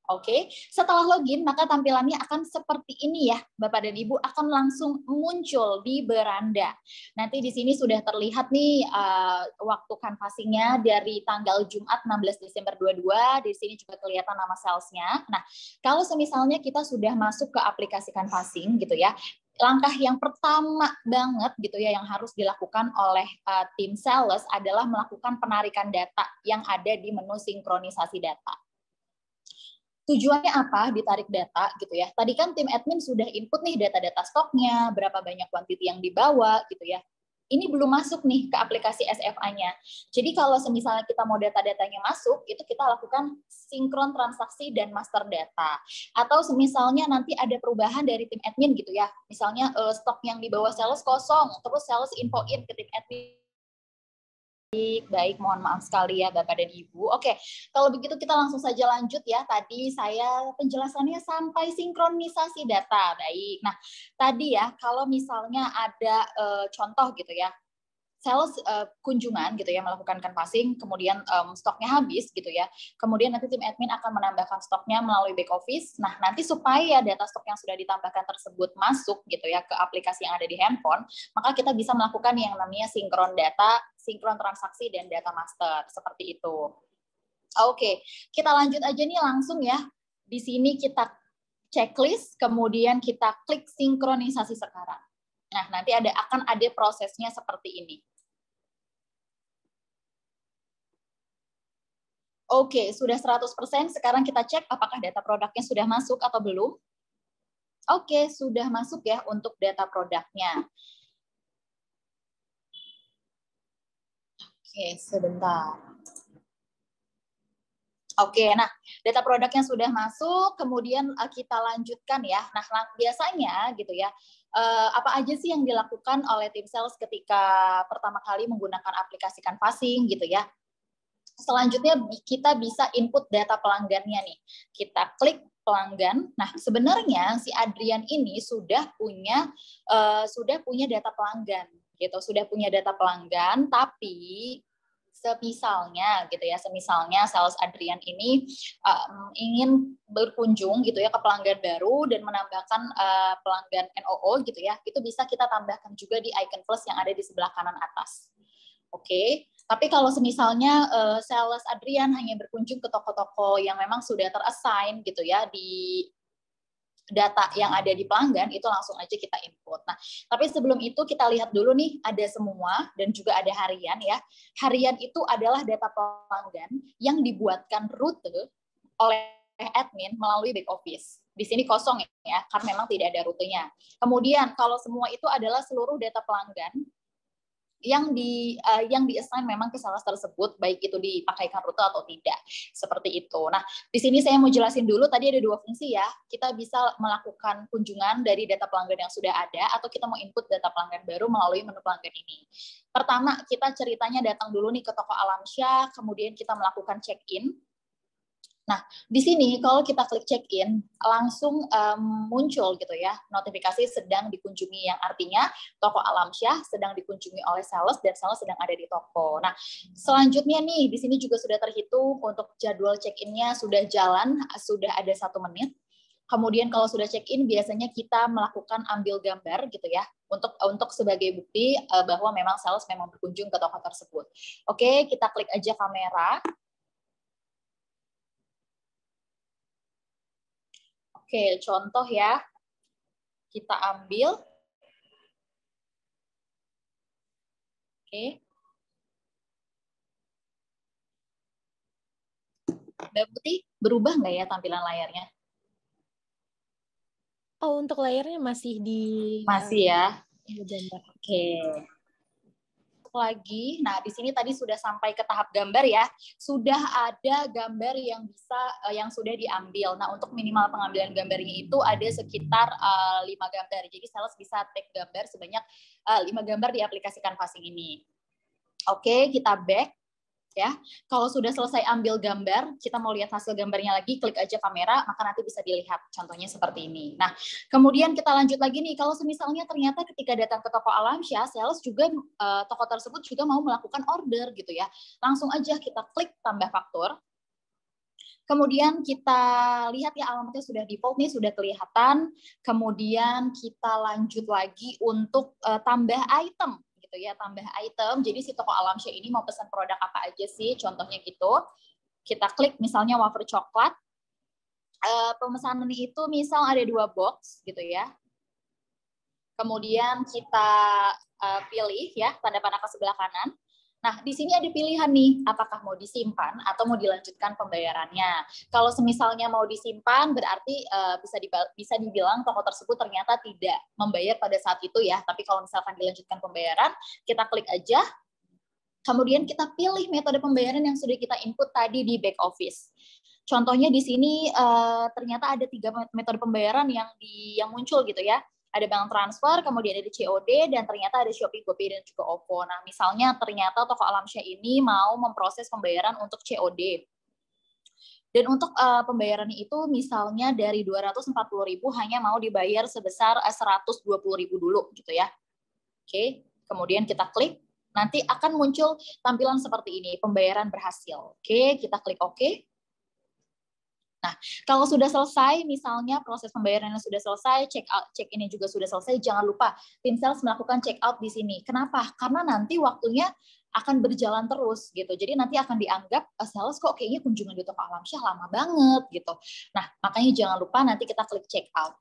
Oke, setelah login maka tampilannya akan seperti ini ya. Bapak dan Ibu akan langsung muncul di beranda. Nanti di sini sudah terlihat nih uh, waktu canvassing-nya dari tanggal Jumat 16 Desember 22. Di sini juga kelihatan nama salesnya. Nah, kalau semisalnya kita sudah masuk ke aplikasi canvassing gitu ya, langkah yang pertama banget gitu ya yang harus dilakukan oleh uh, tim sales adalah melakukan penarikan data yang ada di menu sinkronisasi data. Tujuannya apa ditarik data gitu ya? Tadi kan tim admin sudah input nih data-data stoknya, berapa banyak kuantiti yang dibawa gitu ya ini belum masuk nih ke aplikasi SFA-nya. Jadi kalau misalnya kita mau data-datanya masuk, itu kita lakukan sinkron transaksi dan master data. Atau misalnya nanti ada perubahan dari tim admin gitu ya. Misalnya uh, stok yang di bawah sales kosong, terus sales infoin ke tim admin Baik, baik. Mohon maaf sekali ya Bapak dan Ibu. Oke, kalau begitu kita langsung saja lanjut ya. Tadi saya penjelasannya sampai sinkronisasi data. Baik. Nah, tadi ya kalau misalnya ada e, contoh gitu ya, sales uh, kunjungan gitu ya melakukan canvassing kemudian um, stoknya habis gitu ya kemudian nanti tim admin akan menambahkan stoknya melalui back office nah nanti supaya data stok yang sudah ditambahkan tersebut masuk gitu ya ke aplikasi yang ada di handphone maka kita bisa melakukan yang namanya sinkron data sinkron transaksi dan data master seperti itu oke okay. kita lanjut aja nih langsung ya di sini kita checklist kemudian kita klik sinkronisasi sekarang Nah, nanti ada akan ada prosesnya seperti ini. Oke, sudah 100%. Sekarang kita cek apakah data produknya sudah masuk atau belum. Oke, sudah masuk ya untuk data produknya. Oke, sebentar. Oke, okay, nah data produk yang sudah masuk, kemudian eh, kita lanjutkan ya. Nah biasanya gitu ya, eh, apa aja sih yang dilakukan oleh tim sales ketika pertama kali menggunakan aplikasi canvassing gitu ya? Selanjutnya kita bisa input data pelanggannya nih. Kita klik pelanggan. Nah, sebenarnya si Adrian ini sudah punya uh, sudah punya data pelanggan gitu, sudah punya data pelanggan, tapi semisalnya gitu ya semisalnya sales Adrian ini um, ingin berkunjung gitu ya ke pelanggan baru dan menambahkan uh, pelanggan NOO gitu ya itu bisa kita tambahkan juga di icon plus yang ada di sebelah kanan atas oke okay? tapi kalau semisalnya uh, sales Adrian hanya berkunjung ke toko-toko yang memang sudah terassign gitu ya di data yang ada di pelanggan itu langsung aja kita input. Nah, tapi sebelum itu kita lihat dulu nih ada semua dan juga ada harian ya. Harian itu adalah data pelanggan yang dibuatkan rute oleh admin melalui back office. Di sini kosong ya, karena memang tidak ada rutenya. Kemudian kalau semua itu adalah seluruh data pelanggan yang di uh, yang assign memang ke sales tersebut baik itu dipakaikan rute atau tidak seperti itu. Nah, di sini saya mau jelasin dulu tadi ada dua fungsi ya. Kita bisa melakukan kunjungan dari data pelanggan yang sudah ada atau kita mau input data pelanggan baru melalui menu pelanggan ini. Pertama, kita ceritanya datang dulu nih ke toko Alamsyah, kemudian kita melakukan check-in Nah, di sini kalau kita klik check-in, langsung um, muncul gitu ya, notifikasi sedang dikunjungi yang artinya toko Alamsyah sedang dikunjungi oleh sales dan sales sedang ada di toko. Nah, selanjutnya nih, di sini juga sudah terhitung untuk jadwal check-innya sudah jalan, sudah ada satu menit. Kemudian kalau sudah check-in, biasanya kita melakukan ambil gambar gitu ya, untuk untuk sebagai bukti eh, bahwa memang sales memang berkunjung ke toko tersebut. Oke, kita klik aja kamera. Oke, contoh ya. Kita ambil. Oke. Mbak Putih, berubah nggak ya tampilan layarnya? Oh, untuk layarnya masih di... Masih ya? Oke. Okay lagi. Nah, di sini tadi sudah sampai ke tahap gambar ya. Sudah ada gambar yang bisa uh, yang sudah diambil. Nah, untuk minimal pengambilan gambarnya itu ada sekitar eh, lima uh, gambar. Jadi sales bisa take gambar sebanyak eh, lima uh, gambar di aplikasi Canvassing ini. Oke, okay, kita back ya. Kalau sudah selesai ambil gambar, kita mau lihat hasil gambarnya lagi, klik aja kamera, maka nanti bisa dilihat. Contohnya seperti ini. Nah, kemudian kita lanjut lagi nih, kalau misalnya ternyata ketika datang ke toko Alamsyah, sales juga eh, toko tersebut juga mau melakukan order gitu ya. Langsung aja kita klik tambah faktur. Kemudian kita lihat ya alamatnya sudah default nih, sudah kelihatan. Kemudian kita lanjut lagi untuk uh, tambah item gitu ya, tambah item. Jadi si toko alam syah ini mau pesan produk apa aja sih, contohnya gitu. Kita klik misalnya wafer coklat. e, eh, pemesanan itu misal ada dua box gitu ya. Kemudian kita e, pilih ya, tanda panah ke sebelah kanan. Nah, di sini ada pilihan nih, apakah mau disimpan atau mau dilanjutkan pembayarannya. Kalau semisalnya mau disimpan, berarti uh, bisa bisa dibilang toko tersebut ternyata tidak membayar pada saat itu ya. Tapi kalau misalkan dilanjutkan pembayaran, kita klik aja. Kemudian kita pilih metode pembayaran yang sudah kita input tadi di back office. Contohnya di sini uh, ternyata ada tiga metode pembayaran yang di, yang muncul gitu ya ada bank transfer, kemudian ada COD, dan ternyata ada Shopee, GoPay, dan juga OVO. Nah, misalnya ternyata toko Alamsyah ini mau memproses pembayaran untuk COD. Dan untuk uh, eh, pembayaran itu misalnya dari 240.000 hanya mau dibayar sebesar 120.000 eh, dulu gitu ya. Oke, kemudian kita klik, nanti akan muncul tampilan seperti ini, pembayaran berhasil. Oke, kita klik oke. OK. Nah, kalau sudah selesai, misalnya proses pembayarannya sudah selesai, check out, check ini juga sudah selesai, jangan lupa tim sales melakukan check out di sini. Kenapa? Karena nanti waktunya akan berjalan terus gitu. Jadi nanti akan dianggap eh, sales kok kayaknya kunjungan di toko Alam Syah lama banget gitu. Nah, makanya jangan lupa nanti kita klik check out.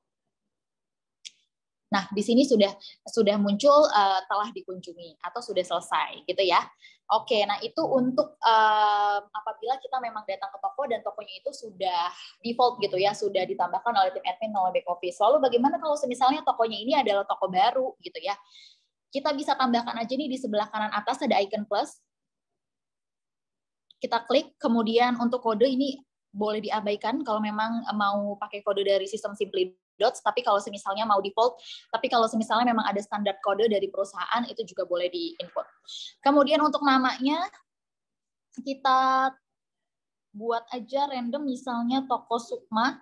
Nah, di sini sudah sudah muncul uh, telah dikunjungi atau sudah selesai gitu ya. Oke, nah itu untuk um, apabila kita memang datang ke toko dan tokonya itu sudah default gitu ya, sudah ditambahkan oleh tim admin melalui back office. Lalu bagaimana kalau misalnya tokonya ini adalah toko baru gitu ya? Kita bisa tambahkan aja nih di sebelah kanan atas ada icon plus. Kita klik, kemudian untuk kode ini boleh diabaikan kalau memang mau pakai kode dari sistem Simply dots tapi kalau semisalnya mau default tapi kalau semisalnya memang ada standar kode dari perusahaan itu juga boleh di input kemudian untuk namanya kita buat aja random misalnya toko Sukma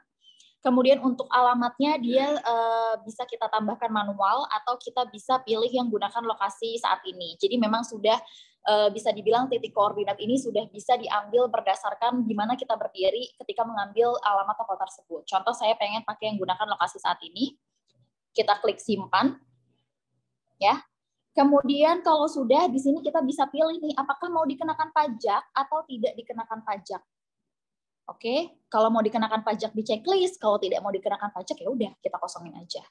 kemudian untuk alamatnya dia uh, bisa kita tambahkan manual atau kita bisa pilih yang gunakan lokasi saat ini jadi memang sudah uh, bisa dibilang titik koordinat ini sudah bisa diambil berdasarkan di mana kita berdiri ketika mengambil alamat toko tersebut. Contoh saya pengen pakai yang gunakan lokasi saat ini. Kita klik simpan. Ya. Kemudian kalau sudah di sini kita bisa pilih nih apakah mau dikenakan pajak atau tidak dikenakan pajak. Oke, kalau mau dikenakan pajak di checklist, kalau tidak mau dikenakan pajak ya udah kita kosongin aja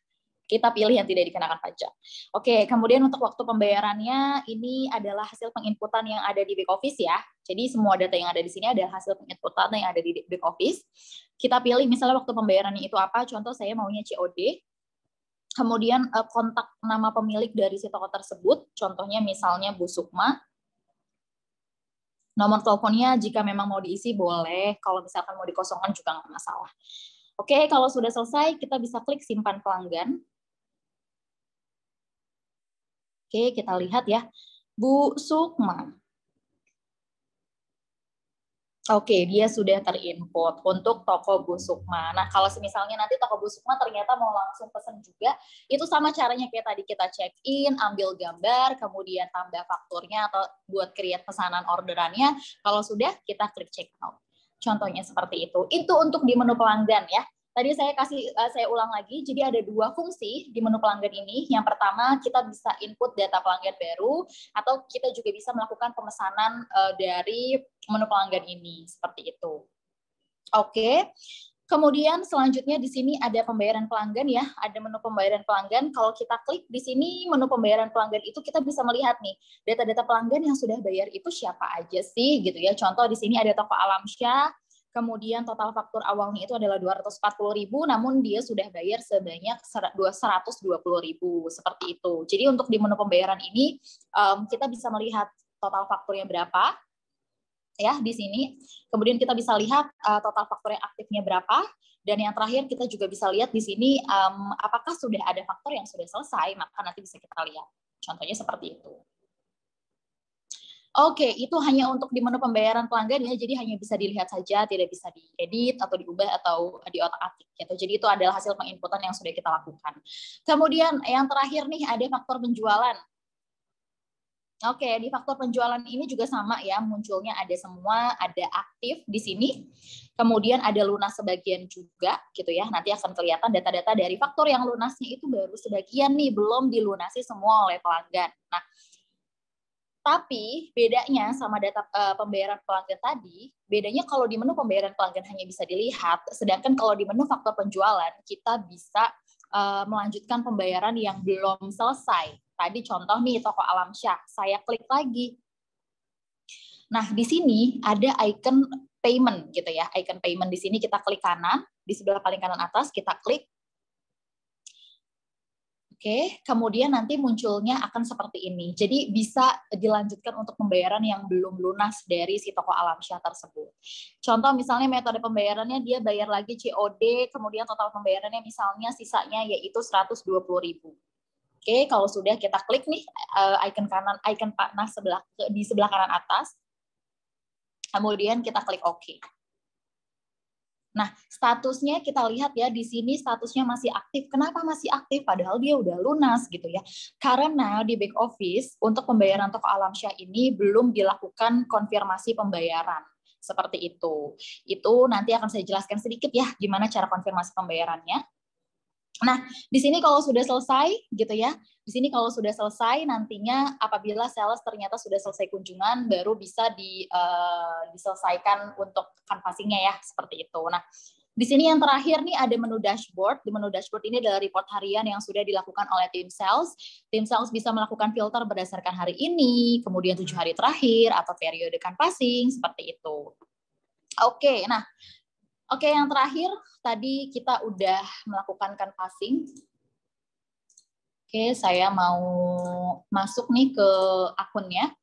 kita pilih yang tidak dikenakan pajak. Oke, kemudian untuk waktu pembayarannya ini adalah hasil penginputan yang ada di back office ya. Jadi semua data yang ada di sini adalah hasil penginputan yang ada di back office. Kita pilih misalnya waktu pembayarannya itu apa, contoh saya maunya COD. Kemudian eh, kontak nama pemilik dari si toko tersebut, contohnya misalnya Bu Sukma. Nomor teleponnya jika memang mau diisi boleh, kalau misalkan mau dikosongkan juga nggak masalah. Oke, kalau sudah selesai kita bisa klik simpan pelanggan. Oke, kita lihat ya. Bu Sukma. Oke, dia sudah terinput untuk toko Bu Sukma. Nah, kalau misalnya nanti toko Bu Sukma ternyata mau langsung pesan juga, itu sama caranya kayak tadi kita check-in, ambil gambar, kemudian tambah fakturnya atau buat create pesanan orderannya. Kalau sudah, kita klik check out. Contohnya seperti itu. Itu untuk di menu pelanggan ya. Tadi saya kasih uh, saya ulang lagi, jadi ada dua fungsi di menu pelanggan ini. Yang pertama, kita bisa input data pelanggan baru atau kita juga bisa melakukan pemesanan uh, dari menu pelanggan ini seperti itu. Oke. Okay. Kemudian selanjutnya di sini ada pembayaran pelanggan ya, ada menu pembayaran pelanggan. Kalau kita klik di sini menu pembayaran pelanggan itu kita bisa melihat nih data-data pelanggan yang sudah bayar itu siapa aja sih gitu ya. Contoh di sini ada toko Alamsyah, kemudian total faktur awalnya itu adalah 240.000 namun dia sudah bayar sebanyak 120.000 seperti itu. Jadi untuk di menu pembayaran ini um, kita bisa melihat total fakturnya berapa ya di sini. Kemudian kita bisa lihat uh, total faktur yang aktifnya berapa dan yang terakhir kita juga bisa lihat di sini um, apakah sudah ada faktor yang sudah selesai, maka nanti bisa kita lihat. Contohnya seperti itu. Oke, okay, itu hanya untuk di menu pembayaran pelanggan ya, jadi hanya bisa dilihat saja, tidak bisa diedit atau diubah atau diotak-atik gitu. Jadi itu adalah hasil penginputan yang sudah kita lakukan. Kemudian yang terakhir nih ada faktor penjualan. Oke, okay, di faktor penjualan ini juga sama ya, munculnya ada semua, ada aktif di sini, kemudian ada lunas sebagian juga gitu ya. Nanti akan kelihatan data-data dari faktor yang lunasnya itu baru sebagian nih, belum dilunasi semua oleh pelanggan. Nah, tapi bedanya sama data uh, pembayaran pelanggan tadi, bedanya kalau di menu pembayaran pelanggan hanya bisa dilihat, sedangkan kalau di menu faktor penjualan kita bisa uh, melanjutkan pembayaran yang belum selesai. Tadi contoh nih toko Alam Syah, saya klik lagi. Nah, di sini ada icon payment gitu ya. Icon payment di sini kita klik kanan, di sebelah paling kanan atas kita klik oke, kemudian nanti munculnya akan seperti ini. Jadi bisa dilanjutkan untuk pembayaran yang belum lunas dari si toko alam syah tersebut. Contoh misalnya metode pembayarannya dia bayar lagi COD, kemudian total pembayarannya misalnya sisanya yaitu 120 ribu. Oke, kalau sudah kita klik nih eh, icon kanan, icon panah sebelah di sebelah kanan atas. Kemudian kita klik OK. Nah, statusnya kita lihat ya di sini statusnya masih aktif. Kenapa masih aktif? Padahal dia udah lunas gitu ya. Karena di back office untuk pembayaran toko alamsyah ini belum dilakukan konfirmasi pembayaran seperti itu. Itu nanti akan saya jelaskan sedikit ya gimana cara konfirmasi pembayarannya. Nah, di sini kalau sudah selesai gitu ya, di sini kalau sudah selesai nantinya apabila sales ternyata sudah selesai kunjungan baru bisa di, uh, diselesaikan untuk canvassingnya ya seperti itu. Nah, di sini yang terakhir nih ada menu dashboard. Di menu dashboard ini adalah report harian yang sudah dilakukan oleh tim sales. Tim sales bisa melakukan filter berdasarkan hari ini, kemudian tujuh hari terakhir, atau periode canvassing, seperti itu. Oke, okay, nah Oke, yang terakhir tadi kita udah melakukan canvassing. Oke, saya mau masuk nih ke akunnya.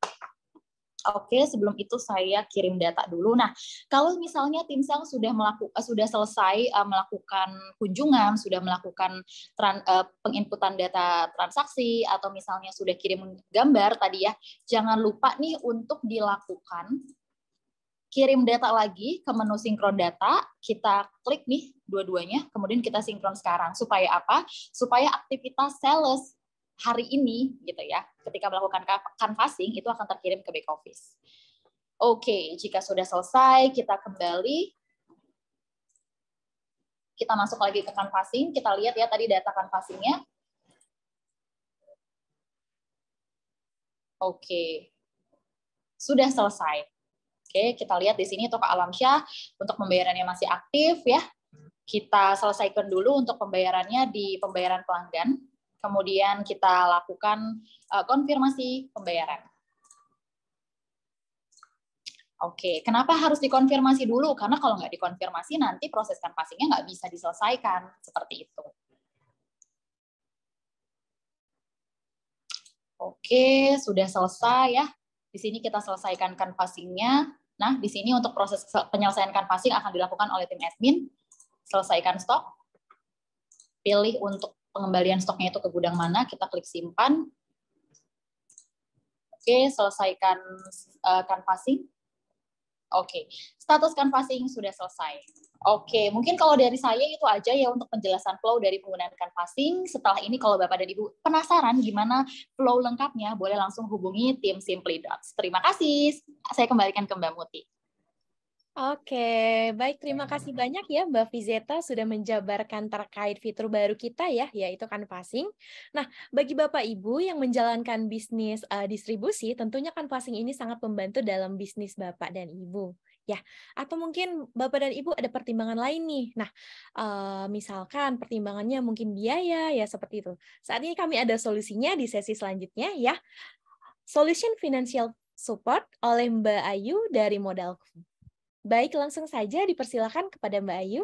Oke, sebelum itu saya kirim data dulu. Nah, kalau misalnya tim Sang sudah melakukan eh, sudah selesai eh, melakukan kunjungan, sudah melakukan eh, penginputan data transaksi atau misalnya sudah kirim gambar tadi ya, jangan lupa nih untuk dilakukan kirim data lagi ke menu sinkron data, kita klik nih dua-duanya, kemudian kita sinkron sekarang. Supaya apa? Supaya aktivitas sales hari ini gitu ya, ketika melakukan canvassing itu akan terkirim ke back office. Oke, jika sudah selesai, kita kembali kita masuk lagi ke canvassing, kita lihat ya tadi data canvassingnya. Oke, sudah selesai. Oke, kita lihat di sini toko Alamsyah untuk pembayarannya masih aktif ya. Kita selesaikan dulu untuk pembayarannya di pembayaran pelanggan. Kemudian kita lakukan e, konfirmasi pembayaran. Oke, kenapa harus dikonfirmasi dulu? Karena kalau nggak dikonfirmasi, nanti proses canvassingnya nggak bisa diselesaikan. Seperti itu. Oke, sudah selesai ya. Di sini kita selesaikan canvassingnya. Nah, di sini untuk proses penyelesaian canvassing akan dilakukan oleh tim admin. Selesaikan stok. Pilih untuk pengembalian stoknya itu ke gudang mana, kita klik simpan. Oke, selesaikan uh, eh, canvassing. Oke, status canvassing sudah selesai. Oke, mungkin kalau dari saya itu aja ya untuk penjelasan flow dari penggunaan canvassing. Setelah ini kalau Bapak dan Ibu penasaran gimana flow lengkapnya, boleh langsung hubungi tim Simply Dots. Terima kasih. Saya kembalikan ke Mbak Muti. Oke, baik terima kasih banyak ya Mbak Vizeta sudah menjabarkan terkait fitur baru kita ya, yaitu canvassing. Nah, bagi Bapak Ibu yang menjalankan bisnis uh, distribusi, tentunya canvassing ini sangat membantu dalam bisnis Bapak dan Ibu ya atau mungkin bapak dan ibu ada pertimbangan lain nih nah misalkan pertimbangannya mungkin biaya ya seperti itu saat ini kami ada solusinya di sesi selanjutnya ya solution financial support oleh Mbak Ayu dari modalku baik langsung saja dipersilakan kepada Mbak Ayu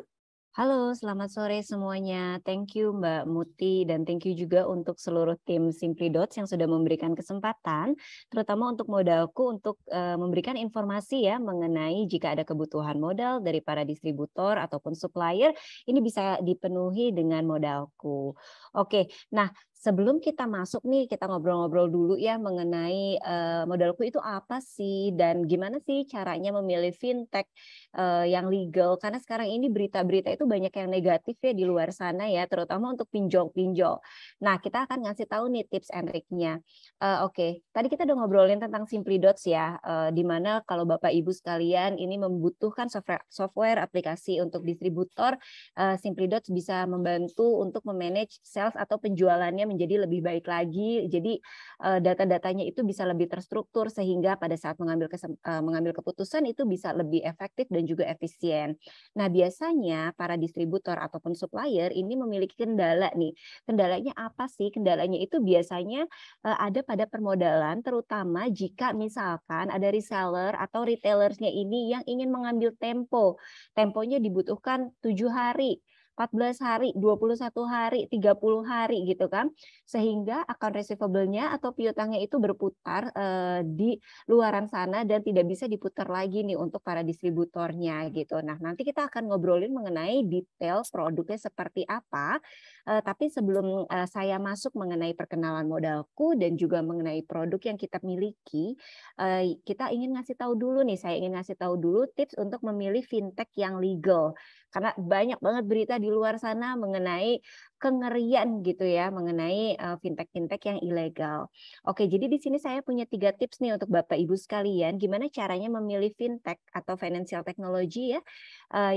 Halo, selamat sore semuanya. Thank you Mbak Muti dan thank you juga untuk seluruh tim Simply Dots yang sudah memberikan kesempatan, terutama untuk modalku untuk uh, memberikan informasi ya mengenai jika ada kebutuhan modal dari para distributor ataupun supplier, ini bisa dipenuhi dengan modalku. Oke, nah sebelum kita masuk nih kita ngobrol-ngobrol dulu ya mengenai uh, modalku itu apa sih dan gimana sih caranya memilih fintech uh, yang legal karena sekarang ini berita-berita itu banyak yang negatif ya di luar sana ya terutama untuk pinjol-pinjol. Nah, kita akan ngasih tahu nih tips and trick Uh, eh, oke, okay. tadi kita udah ngobrolin tentang Simply Dots ya uh, di mana kalau Bapak Ibu sekalian ini membutuhkan software software aplikasi untuk distributor uh, Simply Dots bisa membantu untuk memanage sales atau penjualannya menjadi lebih baik lagi. Jadi eh, data-datanya itu bisa lebih terstruktur sehingga pada saat mengambil eh, mengambil keputusan itu bisa lebih efektif dan juga efisien. Nah, biasanya para distributor ataupun supplier ini memiliki kendala nih. Kendalanya apa sih? Kendalanya itu biasanya eh, ada pada permodalan terutama jika misalkan ada reseller atau retailersnya ini yang ingin mengambil tempo. Temponya dibutuhkan tujuh hari 14 hari, 21 hari, 30 hari gitu kan. Sehingga akun receivable-nya atau piutangnya itu berputar eh, di luaran sana dan tidak bisa diputar lagi nih untuk para distributornya gitu. Nah, nanti kita akan ngobrolin mengenai detail produknya seperti apa Uh, tapi sebelum uh, saya masuk mengenai perkenalan modalku dan juga mengenai produk yang kita miliki, uh, kita ingin ngasih tahu dulu nih, saya ingin ngasih tahu dulu tips untuk memilih fintech yang legal. Karena banyak banget berita di luar sana mengenai kengerian gitu ya mengenai fintech-fintech yang ilegal. Oke, jadi di sini saya punya tiga tips nih untuk Bapak Ibu sekalian, gimana caranya memilih fintech atau financial technology ya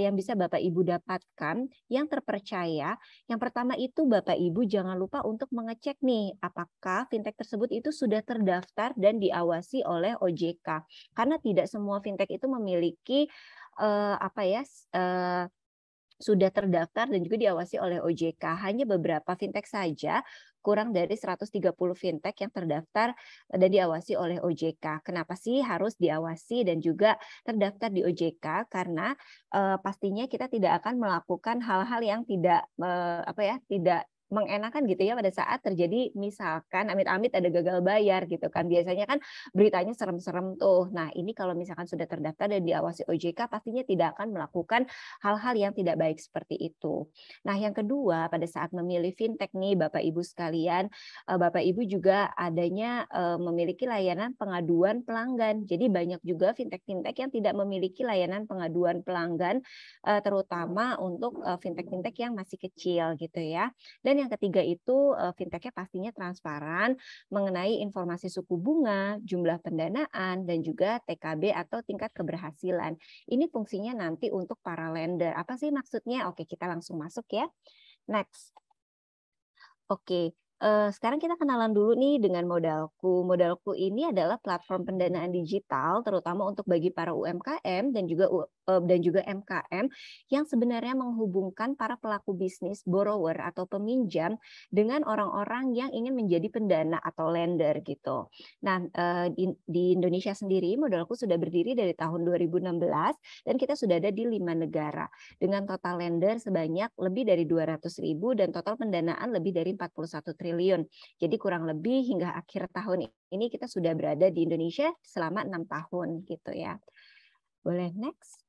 yang bisa Bapak Ibu dapatkan yang terpercaya. Yang pertama itu Bapak Ibu jangan lupa untuk mengecek nih apakah fintech tersebut itu sudah terdaftar dan diawasi oleh OJK. Karena tidak semua fintech itu memiliki uh, apa ya uh, sudah terdaftar dan juga diawasi oleh OJK. Hanya beberapa fintech saja, kurang dari 130 fintech yang terdaftar dan diawasi oleh OJK. Kenapa sih harus diawasi dan juga terdaftar di OJK? Karena eh, pastinya kita tidak akan melakukan hal-hal yang tidak eh, apa ya, tidak mengenakan gitu ya pada saat terjadi misalkan amit-amit ada gagal bayar gitu kan biasanya kan beritanya serem-serem tuh nah ini kalau misalkan sudah terdaftar dan diawasi OJK pastinya tidak akan melakukan hal-hal yang tidak baik seperti itu nah yang kedua pada saat memilih fintech nih bapak ibu sekalian eh, bapak ibu juga adanya eh, memiliki layanan pengaduan pelanggan jadi banyak juga fintech-fintech yang tidak memiliki layanan pengaduan pelanggan eh, terutama untuk fintech-fintech yang masih kecil gitu ya dan yang ketiga itu eh, fintechnya pastinya transparan mengenai informasi suku bunga, jumlah pendanaan, dan juga TKB atau tingkat keberhasilan. Ini fungsinya nanti untuk para lender. Apa sih maksudnya? Oke, kita langsung masuk ya. Next. Oke, uh, sekarang kita kenalan dulu nih dengan Modalku. Modalku ini adalah platform pendanaan digital terutama untuk bagi para UMKM dan juga uh, dan juga MKM yang sebenarnya menghubungkan para pelaku bisnis borrower atau peminjam dengan orang-orang yang ingin menjadi pendana atau lender gitu. Nah, uh, di, di Indonesia sendiri Modalku sudah berdiri dari tahun 2016 dan kita sudah ada di lima negara dengan total lender sebanyak lebih dari 200 ribu dan total pendanaan lebih dari 41 triliun triliun. Jadi kurang lebih hingga akhir tahun ini kita sudah berada di Indonesia selama enam tahun gitu ya. Boleh next.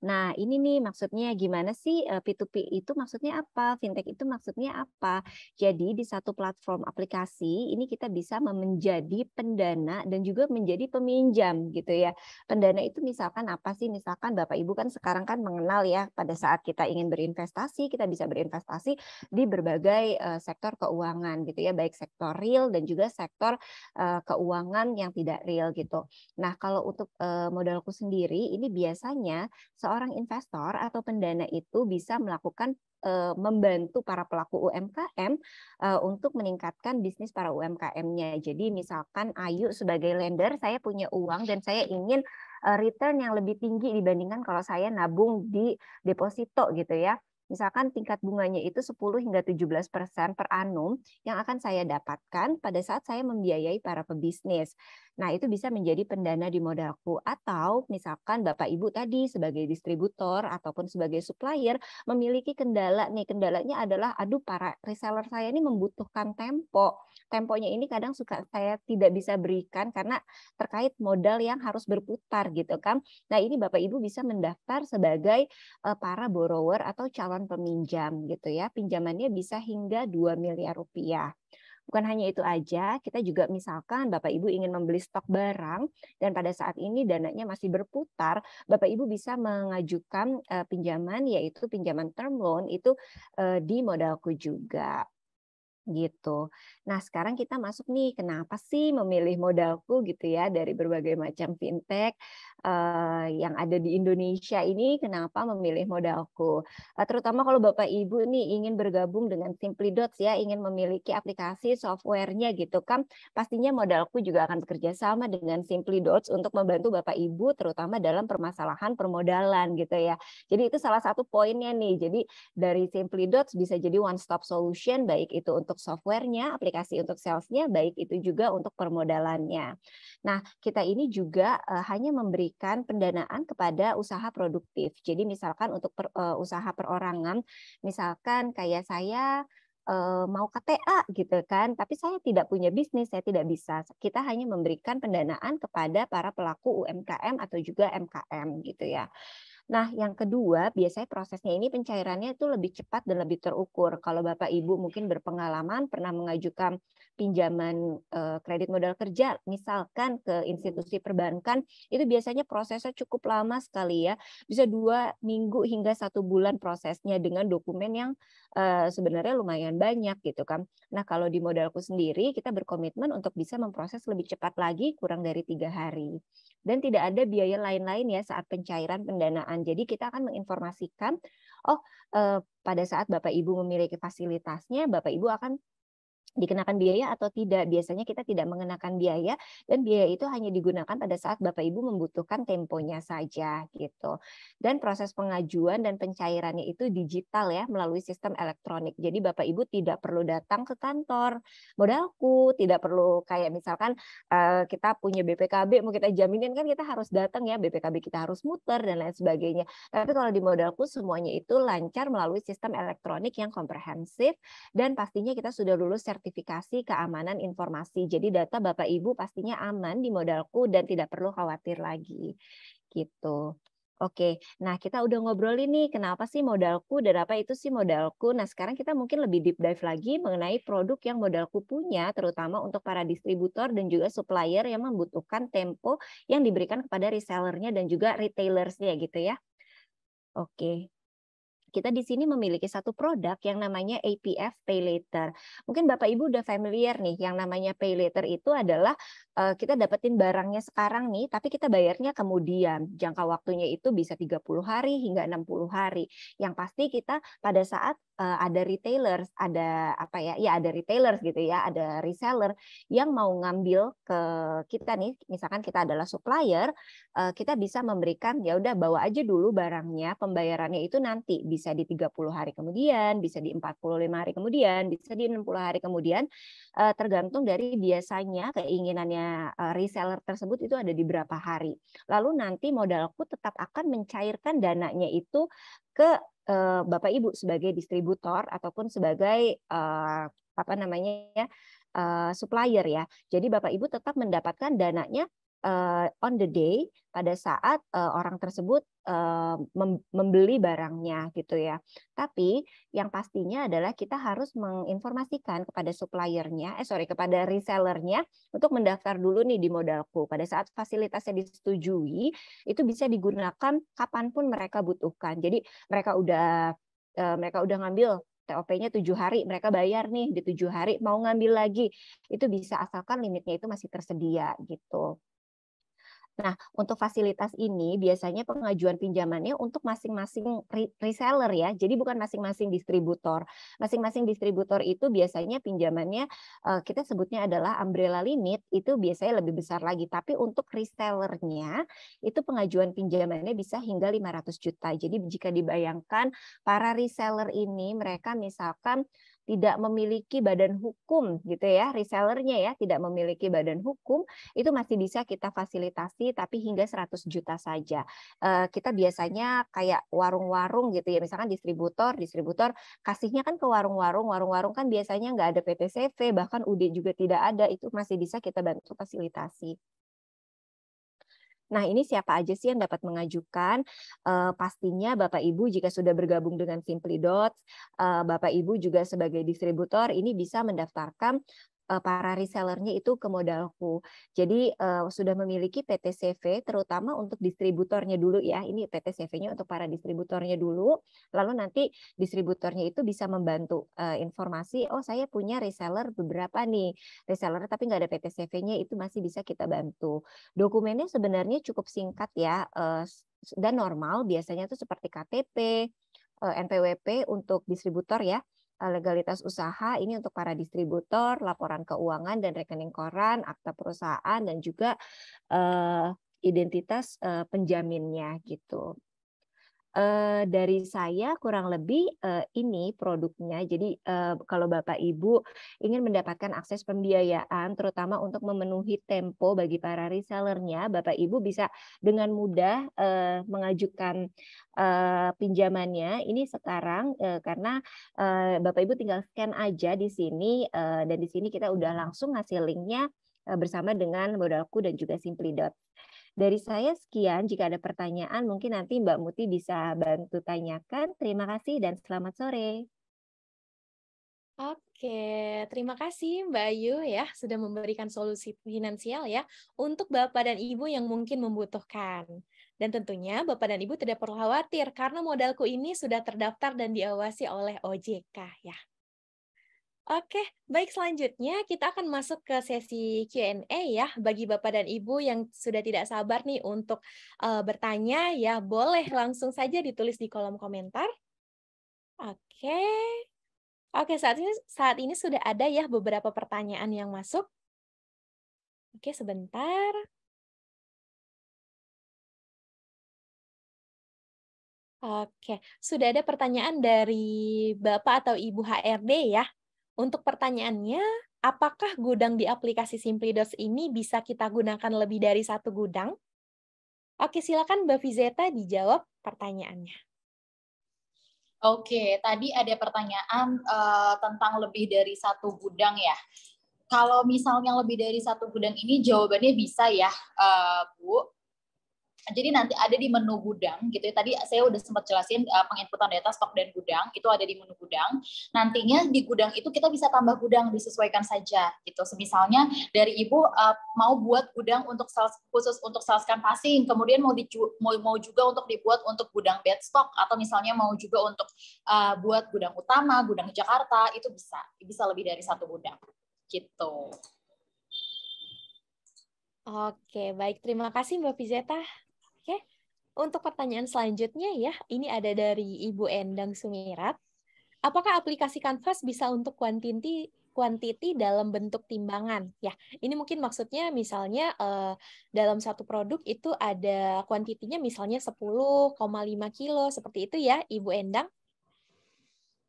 Nah, ini nih maksudnya gimana sih P2P itu maksudnya apa? Fintech itu maksudnya apa? Jadi di satu platform aplikasi ini kita bisa menjadi pendana dan juga menjadi peminjam gitu ya. Pendana itu misalkan apa sih? Misalkan Bapak Ibu kan sekarang kan mengenal ya pada saat kita ingin berinvestasi, kita bisa berinvestasi di berbagai uh, sektor keuangan gitu ya, baik sektor real dan juga sektor uh, keuangan yang tidak real gitu. Nah, kalau untuk uh, modalku sendiri ini biasanya seorang investor atau pendana itu bisa melakukan eh, membantu para pelaku UMKM eh, untuk meningkatkan bisnis para UMKM-nya. Jadi misalkan Ayu sebagai lender, saya punya uang dan saya ingin eh, return yang lebih tinggi dibandingkan kalau saya nabung di deposito gitu ya. Misalkan tingkat bunganya itu 10 hingga 17 persen per annum yang akan saya dapatkan pada saat saya membiayai para pebisnis. Nah, itu bisa menjadi pendana di modalku. Atau misalkan Bapak Ibu tadi sebagai distributor ataupun sebagai supplier memiliki kendala nih. Kendalanya adalah, aduh para reseller saya ini membutuhkan tempo. Temponya ini kadang suka saya tidak bisa berikan karena terkait modal yang harus berputar gitu kan. Nah, ini Bapak Ibu bisa mendaftar sebagai eh, para borrower atau calon calon peminjam gitu ya. Pinjamannya bisa hingga 2 miliar rupiah. Bukan hanya itu aja, kita juga misalkan Bapak Ibu ingin membeli stok barang dan pada saat ini dananya masih berputar, Bapak Ibu bisa mengajukan eh, pinjaman yaitu pinjaman term loan itu eh, di modalku juga gitu. Nah, sekarang kita masuk nih, kenapa sih memilih modalku gitu ya dari berbagai macam fintech uh, yang ada di Indonesia ini? Kenapa memilih modalku? Uh, terutama kalau Bapak Ibu nih ingin bergabung dengan Simply Dots ya, ingin memiliki aplikasi softwarenya gitu kan, pastinya modalku juga akan bekerja sama dengan Simply Dots untuk membantu Bapak Ibu terutama dalam permasalahan permodalan gitu ya. Jadi itu salah satu poinnya nih. Jadi dari Simply Dots bisa jadi one stop solution baik itu untuk untuk softwarenya, aplikasi untuk salesnya, baik itu juga untuk permodalannya. Nah, kita ini juga uh, hanya memberikan pendanaan kepada usaha produktif. Jadi misalkan untuk per, uh, usaha perorangan, misalkan kayak saya eh, mau KTA gitu kan, tapi saya tidak punya bisnis, saya tidak bisa. Kita hanya memberikan pendanaan kepada para pelaku UMKM atau juga MKM gitu ya. Nah, yang kedua, biasanya prosesnya ini pencairannya itu lebih cepat dan lebih terukur. Kalau Bapak Ibu mungkin berpengalaman pernah mengajukan pinjaman eh, kredit modal kerja misalkan ke institusi perbankan, itu biasanya prosesnya cukup lama sekali ya. Bisa dua minggu hingga satu bulan prosesnya dengan dokumen yang eh, sebenarnya lumayan banyak gitu kan. Nah, kalau di modalku sendiri kita berkomitmen untuk bisa memproses lebih cepat lagi kurang dari tiga hari. Dan tidak ada biaya lain-lain ya saat pencairan pendanaan jadi kita akan menginformasikan, oh eh, pada saat Bapak Ibu memiliki fasilitasnya, Bapak Ibu akan dikenakan biaya atau tidak. Biasanya kita tidak mengenakan biaya dan biaya itu hanya digunakan pada saat Bapak Ibu membutuhkan temponya saja gitu. Dan proses pengajuan dan pencairannya itu digital ya melalui sistem elektronik. Jadi Bapak Ibu tidak perlu datang ke kantor modalku, tidak perlu kayak misalkan eh, kita punya BPKB mau kita jaminin kan kita harus datang ya BPKB kita harus muter dan lain sebagainya. Tapi kalau di modalku semuanya itu lancar melalui sistem elektronik yang komprehensif dan pastinya kita sudah lulus sertifikasi keamanan informasi. Jadi data Bapak Ibu pastinya aman di modalku dan tidak perlu khawatir lagi. Gitu. Oke, nah kita udah ngobrol ini kenapa sih modalku dan apa itu sih modalku. Nah sekarang kita mungkin lebih deep dive lagi mengenai produk yang modalku punya, terutama untuk para distributor dan juga supplier yang membutuhkan tempo yang diberikan kepada resellernya dan juga retailersnya gitu ya. Oke, kita di sini memiliki satu produk yang namanya APF Pay Later. Mungkin Bapak Ibu udah familiar nih, yang namanya Pay Later itu adalah uh, kita dapetin barangnya sekarang nih, tapi kita bayarnya kemudian. Jangka waktunya itu bisa 30 hari hingga 60 hari. Yang pasti kita pada saat uh, ada retailers, ada apa ya? Ya ada retailers gitu ya, ada reseller yang mau ngambil ke kita nih, misalkan kita adalah supplier, uh, kita bisa memberikan ya udah bawa aja dulu barangnya, pembayarannya itu nanti bisa di 30 hari kemudian, bisa di 45 hari kemudian, bisa di 60 hari kemudian uh, tergantung dari biasanya keinginannya uh, reseller tersebut itu ada di berapa hari. Lalu nanti modalku tetap akan mencairkan dananya itu ke uh, Bapak Ibu sebagai distributor ataupun sebagai uh, apa namanya uh, supplier ya. Jadi Bapak Ibu tetap mendapatkan dananya uh, on the day pada saat uh, orang tersebut Eh, membeli barangnya gitu ya. Tapi yang pastinya adalah kita harus menginformasikan kepada suppliernya, eh sorry kepada resellernya untuk mendaftar dulu nih di modalku. Pada saat fasilitasnya disetujui, itu bisa digunakan kapanpun mereka butuhkan. Jadi mereka udah eh, mereka udah ngambil TOP-nya tujuh hari, mereka bayar nih di tujuh hari, mau ngambil lagi, itu bisa asalkan limitnya itu masih tersedia gitu. Nah, untuk fasilitas ini biasanya pengajuan pinjamannya untuk masing-masing reseller ya. Jadi bukan masing-masing distributor. Masing-masing distributor itu biasanya pinjamannya eh, kita sebutnya adalah umbrella limit itu biasanya lebih besar lagi. Tapi untuk resellernya itu pengajuan pinjamannya bisa hingga 500 juta. Jadi jika dibayangkan para reseller ini mereka misalkan tidak memiliki badan hukum gitu ya, resellernya ya tidak memiliki badan hukum, itu masih bisa kita fasilitasi tapi hingga 100 juta saja. Eh, kita biasanya kayak warung-warung gitu ya, misalkan distributor, distributor kasihnya kan ke warung-warung, warung-warung kan biasanya nggak ada PTCV, bahkan UD juga tidak ada, itu masih bisa kita bantu fasilitasi. Nah, ini siapa aja sih yang dapat mengajukan? Uh, pastinya Bapak Ibu jika sudah bergabung dengan Simply Dots, uh, Bapak Ibu juga sebagai distributor ini bisa mendaftarkan Eh, para resellernya itu ke modalku. Jadi uh, sudah memiliki PT CV, terutama untuk distributornya dulu ya. Ini PT cv nya untuk para distributornya dulu. Lalu nanti distributornya itu bisa membantu uh, informasi, oh saya punya reseller beberapa nih. Reseller tapi nggak ada PT cv nya itu masih bisa kita bantu. Dokumennya sebenarnya cukup singkat ya. Uh, dan normal biasanya itu seperti KTP, NPWP untuk distributor ya. Eh, legalitas usaha ini untuk para distributor, laporan keuangan dan rekening koran, akta perusahaan dan juga uh, identitas uh, penjaminnya gitu. Uh, dari saya kurang lebih uh, ini produknya. Jadi uh, kalau Bapak Ibu ingin mendapatkan akses pembiayaan terutama untuk memenuhi tempo bagi para resellernya, Bapak Ibu bisa dengan mudah uh, mengajukan uh, pinjamannya ini sekarang uh, karena uh, Bapak Ibu tinggal scan aja di sini uh, dan di sini kita udah langsung ngasih linknya bersama dengan modalku dan juga simply dot. Dari saya sekian, jika ada pertanyaan mungkin nanti Mbak Muti bisa bantu tanyakan. Terima kasih dan selamat sore. Oke, terima kasih Mbak Ayu ya sudah memberikan solusi finansial ya untuk Bapak dan Ibu yang mungkin membutuhkan. Dan tentunya Bapak dan Ibu tidak perlu khawatir karena modalku ini sudah terdaftar dan diawasi oleh OJK ya. Oke, baik selanjutnya kita akan masuk ke sesi Q&A ya. Bagi Bapak dan Ibu yang sudah tidak sabar nih untuk uh, bertanya ya, boleh langsung saja ditulis di kolom komentar. Oke. Oke, saat ini saat ini sudah ada ya beberapa pertanyaan yang masuk. Oke, sebentar. Oke, sudah ada pertanyaan dari Bapak atau Ibu HRD ya. Untuk pertanyaannya, apakah gudang di aplikasi Simplidos ini bisa kita gunakan lebih dari satu gudang? Oke, silakan Mbak Vizeta dijawab pertanyaannya. Oke, tadi ada pertanyaan uh, tentang lebih dari satu gudang ya. Kalau misalnya lebih dari satu gudang ini jawabannya bisa ya, uh, Bu jadi nanti ada di menu gudang gitu ya. Tadi saya udah sempat jelasin uh, eh, penginputan data stok dan gudang itu ada di menu gudang. Nantinya di gudang itu kita bisa tambah gudang disesuaikan saja gitu. Misalnya dari ibu uh, mau buat gudang untuk sales khusus untuk sales passing, kemudian mau, mau mau juga untuk dibuat untuk gudang bed stock atau misalnya mau juga untuk uh, buat gudang utama, gudang Jakarta itu bisa bisa lebih dari satu gudang gitu. Oke, baik. Terima kasih Mbak Pizeta. Oke, untuk pertanyaan selanjutnya ya, ini ada dari Ibu Endang Sumirat. Apakah aplikasi Canvas bisa untuk kuantiti kuantiti dalam bentuk timbangan ya ini mungkin maksudnya misalnya eh, dalam satu produk itu ada kuantitinya misalnya 10,5 kilo seperti itu ya Ibu Endang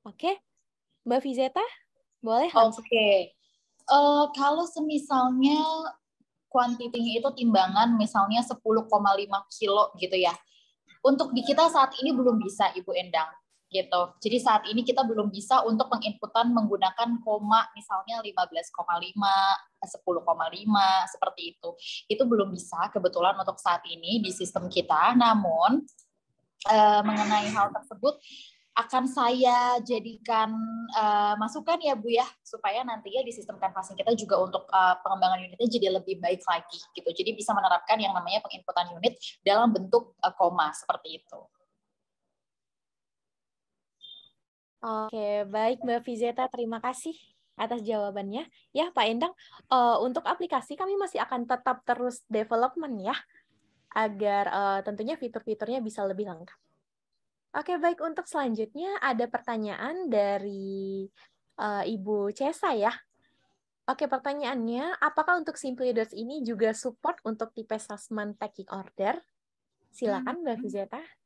oke Mbak Vizeta boleh Oke okay. uh, eh, kalau semisalnya kuantitinya itu timbangan misalnya 10,5 kilo gitu ya. Untuk di kita saat ini belum bisa Ibu Endang gitu. Jadi saat ini kita belum bisa untuk penginputan menggunakan koma misalnya 15,5, 10,5 seperti itu. Itu belum bisa kebetulan untuk saat ini di sistem kita. Namun eh, mengenai hal tersebut akan saya jadikan uh, masukan ya Bu ya supaya nantinya di sistem canvassing kita juga untuk uh, pengembangan unitnya jadi lebih baik lagi gitu. Jadi bisa menerapkan yang namanya penginputan unit dalam bentuk uh, koma seperti itu. Oke, baik Mbak Vizeta terima kasih atas jawabannya. Ya Pak Endang, uh, untuk aplikasi kami masih akan tetap terus development ya, agar uh, tentunya fitur-fiturnya bisa lebih lengkap. Oke, baik. Untuk selanjutnya ada pertanyaan dari uh, Ibu Cesa ya. Oke, pertanyaannya, apakah untuk Simply Dots ini juga support untuk tipe Sussman packing order? Silakan Mbak Fizeta. Hmm.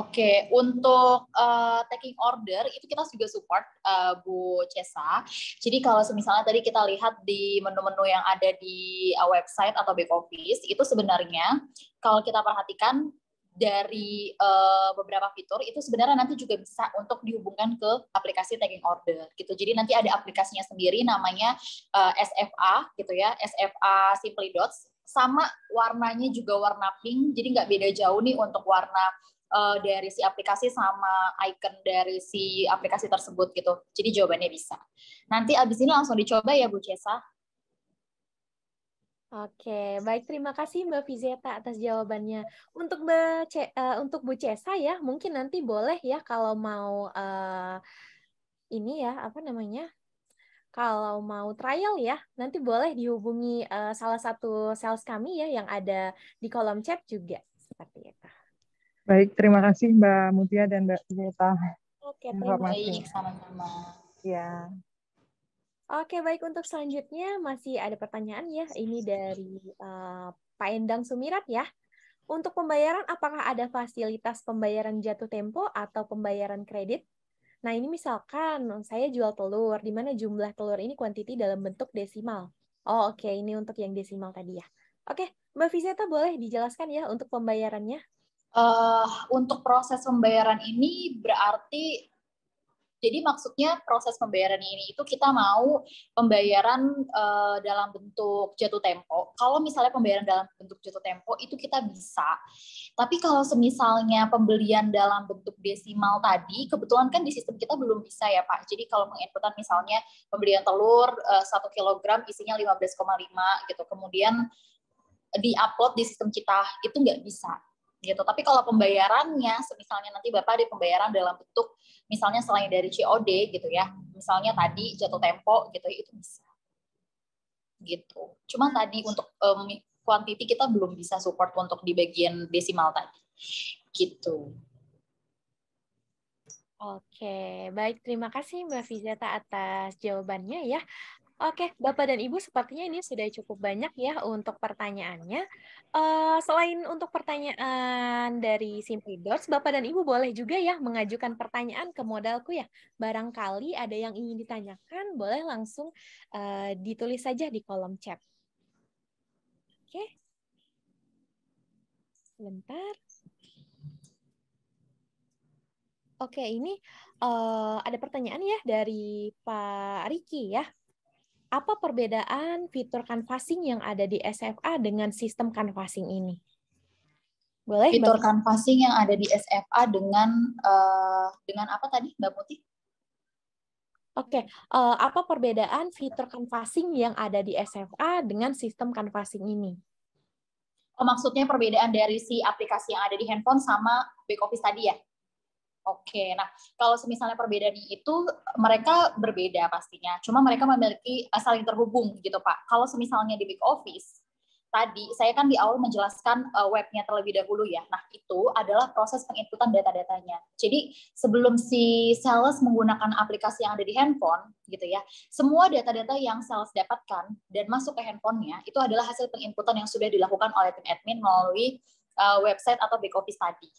Oke, untuk uh, taking order itu kita juga support uh, Bu Cesa. Jadi kalau misalnya tadi kita lihat di menu-menu yang ada di uh, website atau back office itu sebenarnya kalau kita perhatikan dari uh, beberapa fitur itu sebenarnya nanti juga bisa untuk dihubungkan ke aplikasi tagging order gitu. Jadi nanti ada aplikasinya sendiri namanya uh, eh, SFA gitu ya, SFA Simply Dots sama warnanya juga warna pink, jadi nggak beda jauh nih untuk warna uh, dari si aplikasi sama icon dari si aplikasi tersebut gitu. Jadi jawabannya bisa. Nanti abis ini langsung dicoba ya Bu Cesa. Oke, baik terima kasih Mbak Vizeta atas jawabannya. Untuk Mbak C- uh, eh, untuk Bu Cesa ya, mungkin nanti boleh ya kalau mau uh, ini ya, apa namanya? Kalau mau trial ya, nanti boleh dihubungi uh, salah satu sales kami ya yang ada di kolom chat juga seperti itu. Baik, terima kasih Mbak Mutia dan Mbak Vizeta. Oke, terima kasih. sama-sama. Ya. Oke, baik. Untuk selanjutnya masih ada pertanyaan ya. Ini dari uh, Pak Endang Sumirat ya. Untuk pembayaran, apakah ada fasilitas pembayaran jatuh tempo atau pembayaran kredit? Nah, ini misalkan saya jual telur, di mana jumlah telur ini kuantiti dalam bentuk desimal. Oh, oke. Okay. Ini untuk yang desimal tadi ya. Oke, Mbak Vizeta boleh dijelaskan ya untuk pembayarannya? Uh, untuk proses pembayaran ini berarti jadi maksudnya proses pembayaran ini itu kita mau pembayaran uh, dalam bentuk jatuh tempo. Kalau misalnya pembayaran dalam bentuk jatuh tempo itu kita bisa. Tapi kalau semisalnya pembelian dalam bentuk desimal tadi, kebetulan kan di sistem kita belum bisa ya Pak. Jadi kalau menginputan misalnya pembelian telur uh, eh, 1 kilogram isinya 15,5 gitu. Kemudian di upload di sistem kita itu nggak bisa gitu. Tapi kalau pembayarannya, misalnya nanti Bapak ada pembayaran dalam bentuk misalnya selain dari COD gitu ya misalnya tadi jatuh tempo gitu itu bisa gitu cuma tadi untuk um, quantity kita belum bisa support untuk di bagian desimal tadi gitu Oke, baik. Terima kasih Mbak Vizeta atas jawabannya ya. Oke, Bapak dan Ibu, sepertinya ini sudah cukup banyak ya untuk pertanyaannya. Uh, selain untuk pertanyaan dari Simply Doors, Bapak dan Ibu boleh juga ya mengajukan pertanyaan ke modalku ya. Barangkali ada yang ingin ditanyakan, boleh langsung uh, ditulis saja di kolom chat. Oke, sebentar. Oke, ini uh, ada pertanyaan ya dari Pak Riki ya apa perbedaan fitur canvassing yang ada di SFA dengan sistem canvassing ini? Boleh? Fitur Mbak? canvassing yang ada di SFA dengan uh, dengan apa tadi, Mbak Putih? Oke, okay. uh, eh, apa perbedaan fitur canvassing yang ada di SFA dengan sistem canvassing ini? Oh, maksudnya perbedaan dari si aplikasi yang ada di handphone sama back office tadi ya? Oke, nah kalau misalnya perbedaan itu mereka berbeda pastinya. Cuma mereka memiliki eh, saling terhubung gitu Pak. Kalau misalnya di big office tadi saya kan di awal menjelaskan eh, webnya terlebih dahulu ya. Nah itu adalah proses penginputan data-datanya. Jadi sebelum si sales menggunakan aplikasi yang ada di handphone gitu ya, semua data-data yang sales dapatkan dan masuk ke handphonenya itu adalah hasil penginputan yang sudah dilakukan oleh tim admin melalui eh, website atau back office tadi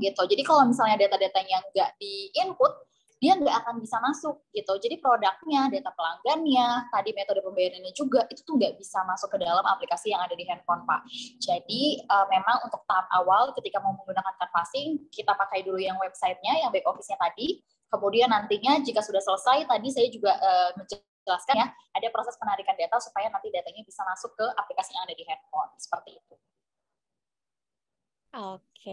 gitu. Jadi kalau misalnya data-datanya nggak di input, dia nggak akan bisa masuk gitu. Jadi produknya, data pelanggannya, tadi metode pembayarannya juga itu tuh nggak bisa masuk ke dalam aplikasi yang ada di handphone Pak. Jadi uh, memang untuk tahap awal ketika mau menggunakan canvassing kita pakai dulu yang websitenya, yang back office-nya tadi. Kemudian nantinya jika sudah selesai tadi saya juga uh, menjelaskan ya ada proses penarikan data supaya nanti datanya bisa masuk ke aplikasi yang ada di handphone seperti itu. Oke,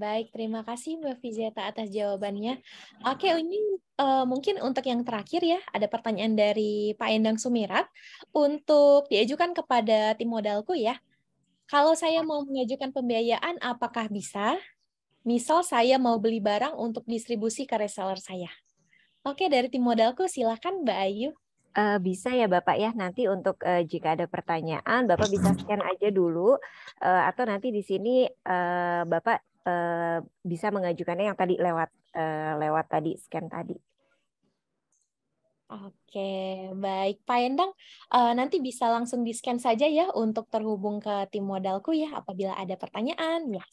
baik. Terima kasih Mbak Fizeta atas jawabannya. Oke, ini uh, mungkin untuk yang terakhir ya, ada pertanyaan dari Pak Endang Sumirat untuk diajukan kepada tim modalku ya. Kalau saya mau mengajukan pembiayaan, apakah bisa? Misal saya mau beli barang untuk distribusi ke reseller saya. Oke, dari tim modalku silahkan Mbak Ayu uh, bisa ya Bapak ya nanti untuk uh, jika ada pertanyaan Bapak bisa scan aja dulu uh, atau nanti di sini uh, Bapak uh, bisa mengajukannya yang tadi lewat uh, lewat tadi scan tadi. Oke, baik Pak Endang, uh, nanti bisa langsung di scan saja ya untuk terhubung ke tim modalku ya apabila ada pertanyaan ya.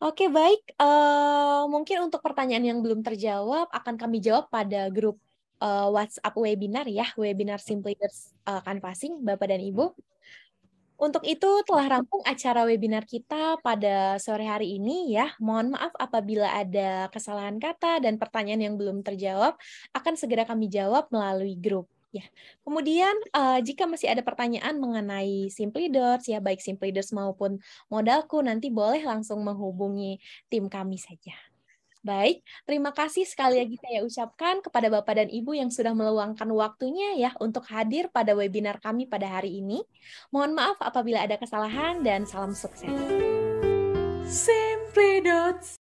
Oke, baik. Uh, mungkin untuk pertanyaan yang belum terjawab akan kami jawab pada grup uh, WhatsApp webinar ya, webinar Simply uh, eh, Canvassing, Bapak dan Ibu. Untuk itu telah rampung acara webinar kita pada sore hari ini ya. Mohon maaf apabila ada kesalahan kata dan pertanyaan yang belum terjawab akan segera kami jawab melalui grup. Ya. Kemudian uh, jika masih ada pertanyaan mengenai Doors, ya baik Doors maupun modalku nanti boleh langsung menghubungi tim kami saja. Baik, terima kasih sekali lagi saya ucapkan kepada Bapak dan Ibu yang sudah meluangkan waktunya ya untuk hadir pada webinar kami pada hari ini. Mohon maaf apabila ada kesalahan dan salam sukses. Simply dots.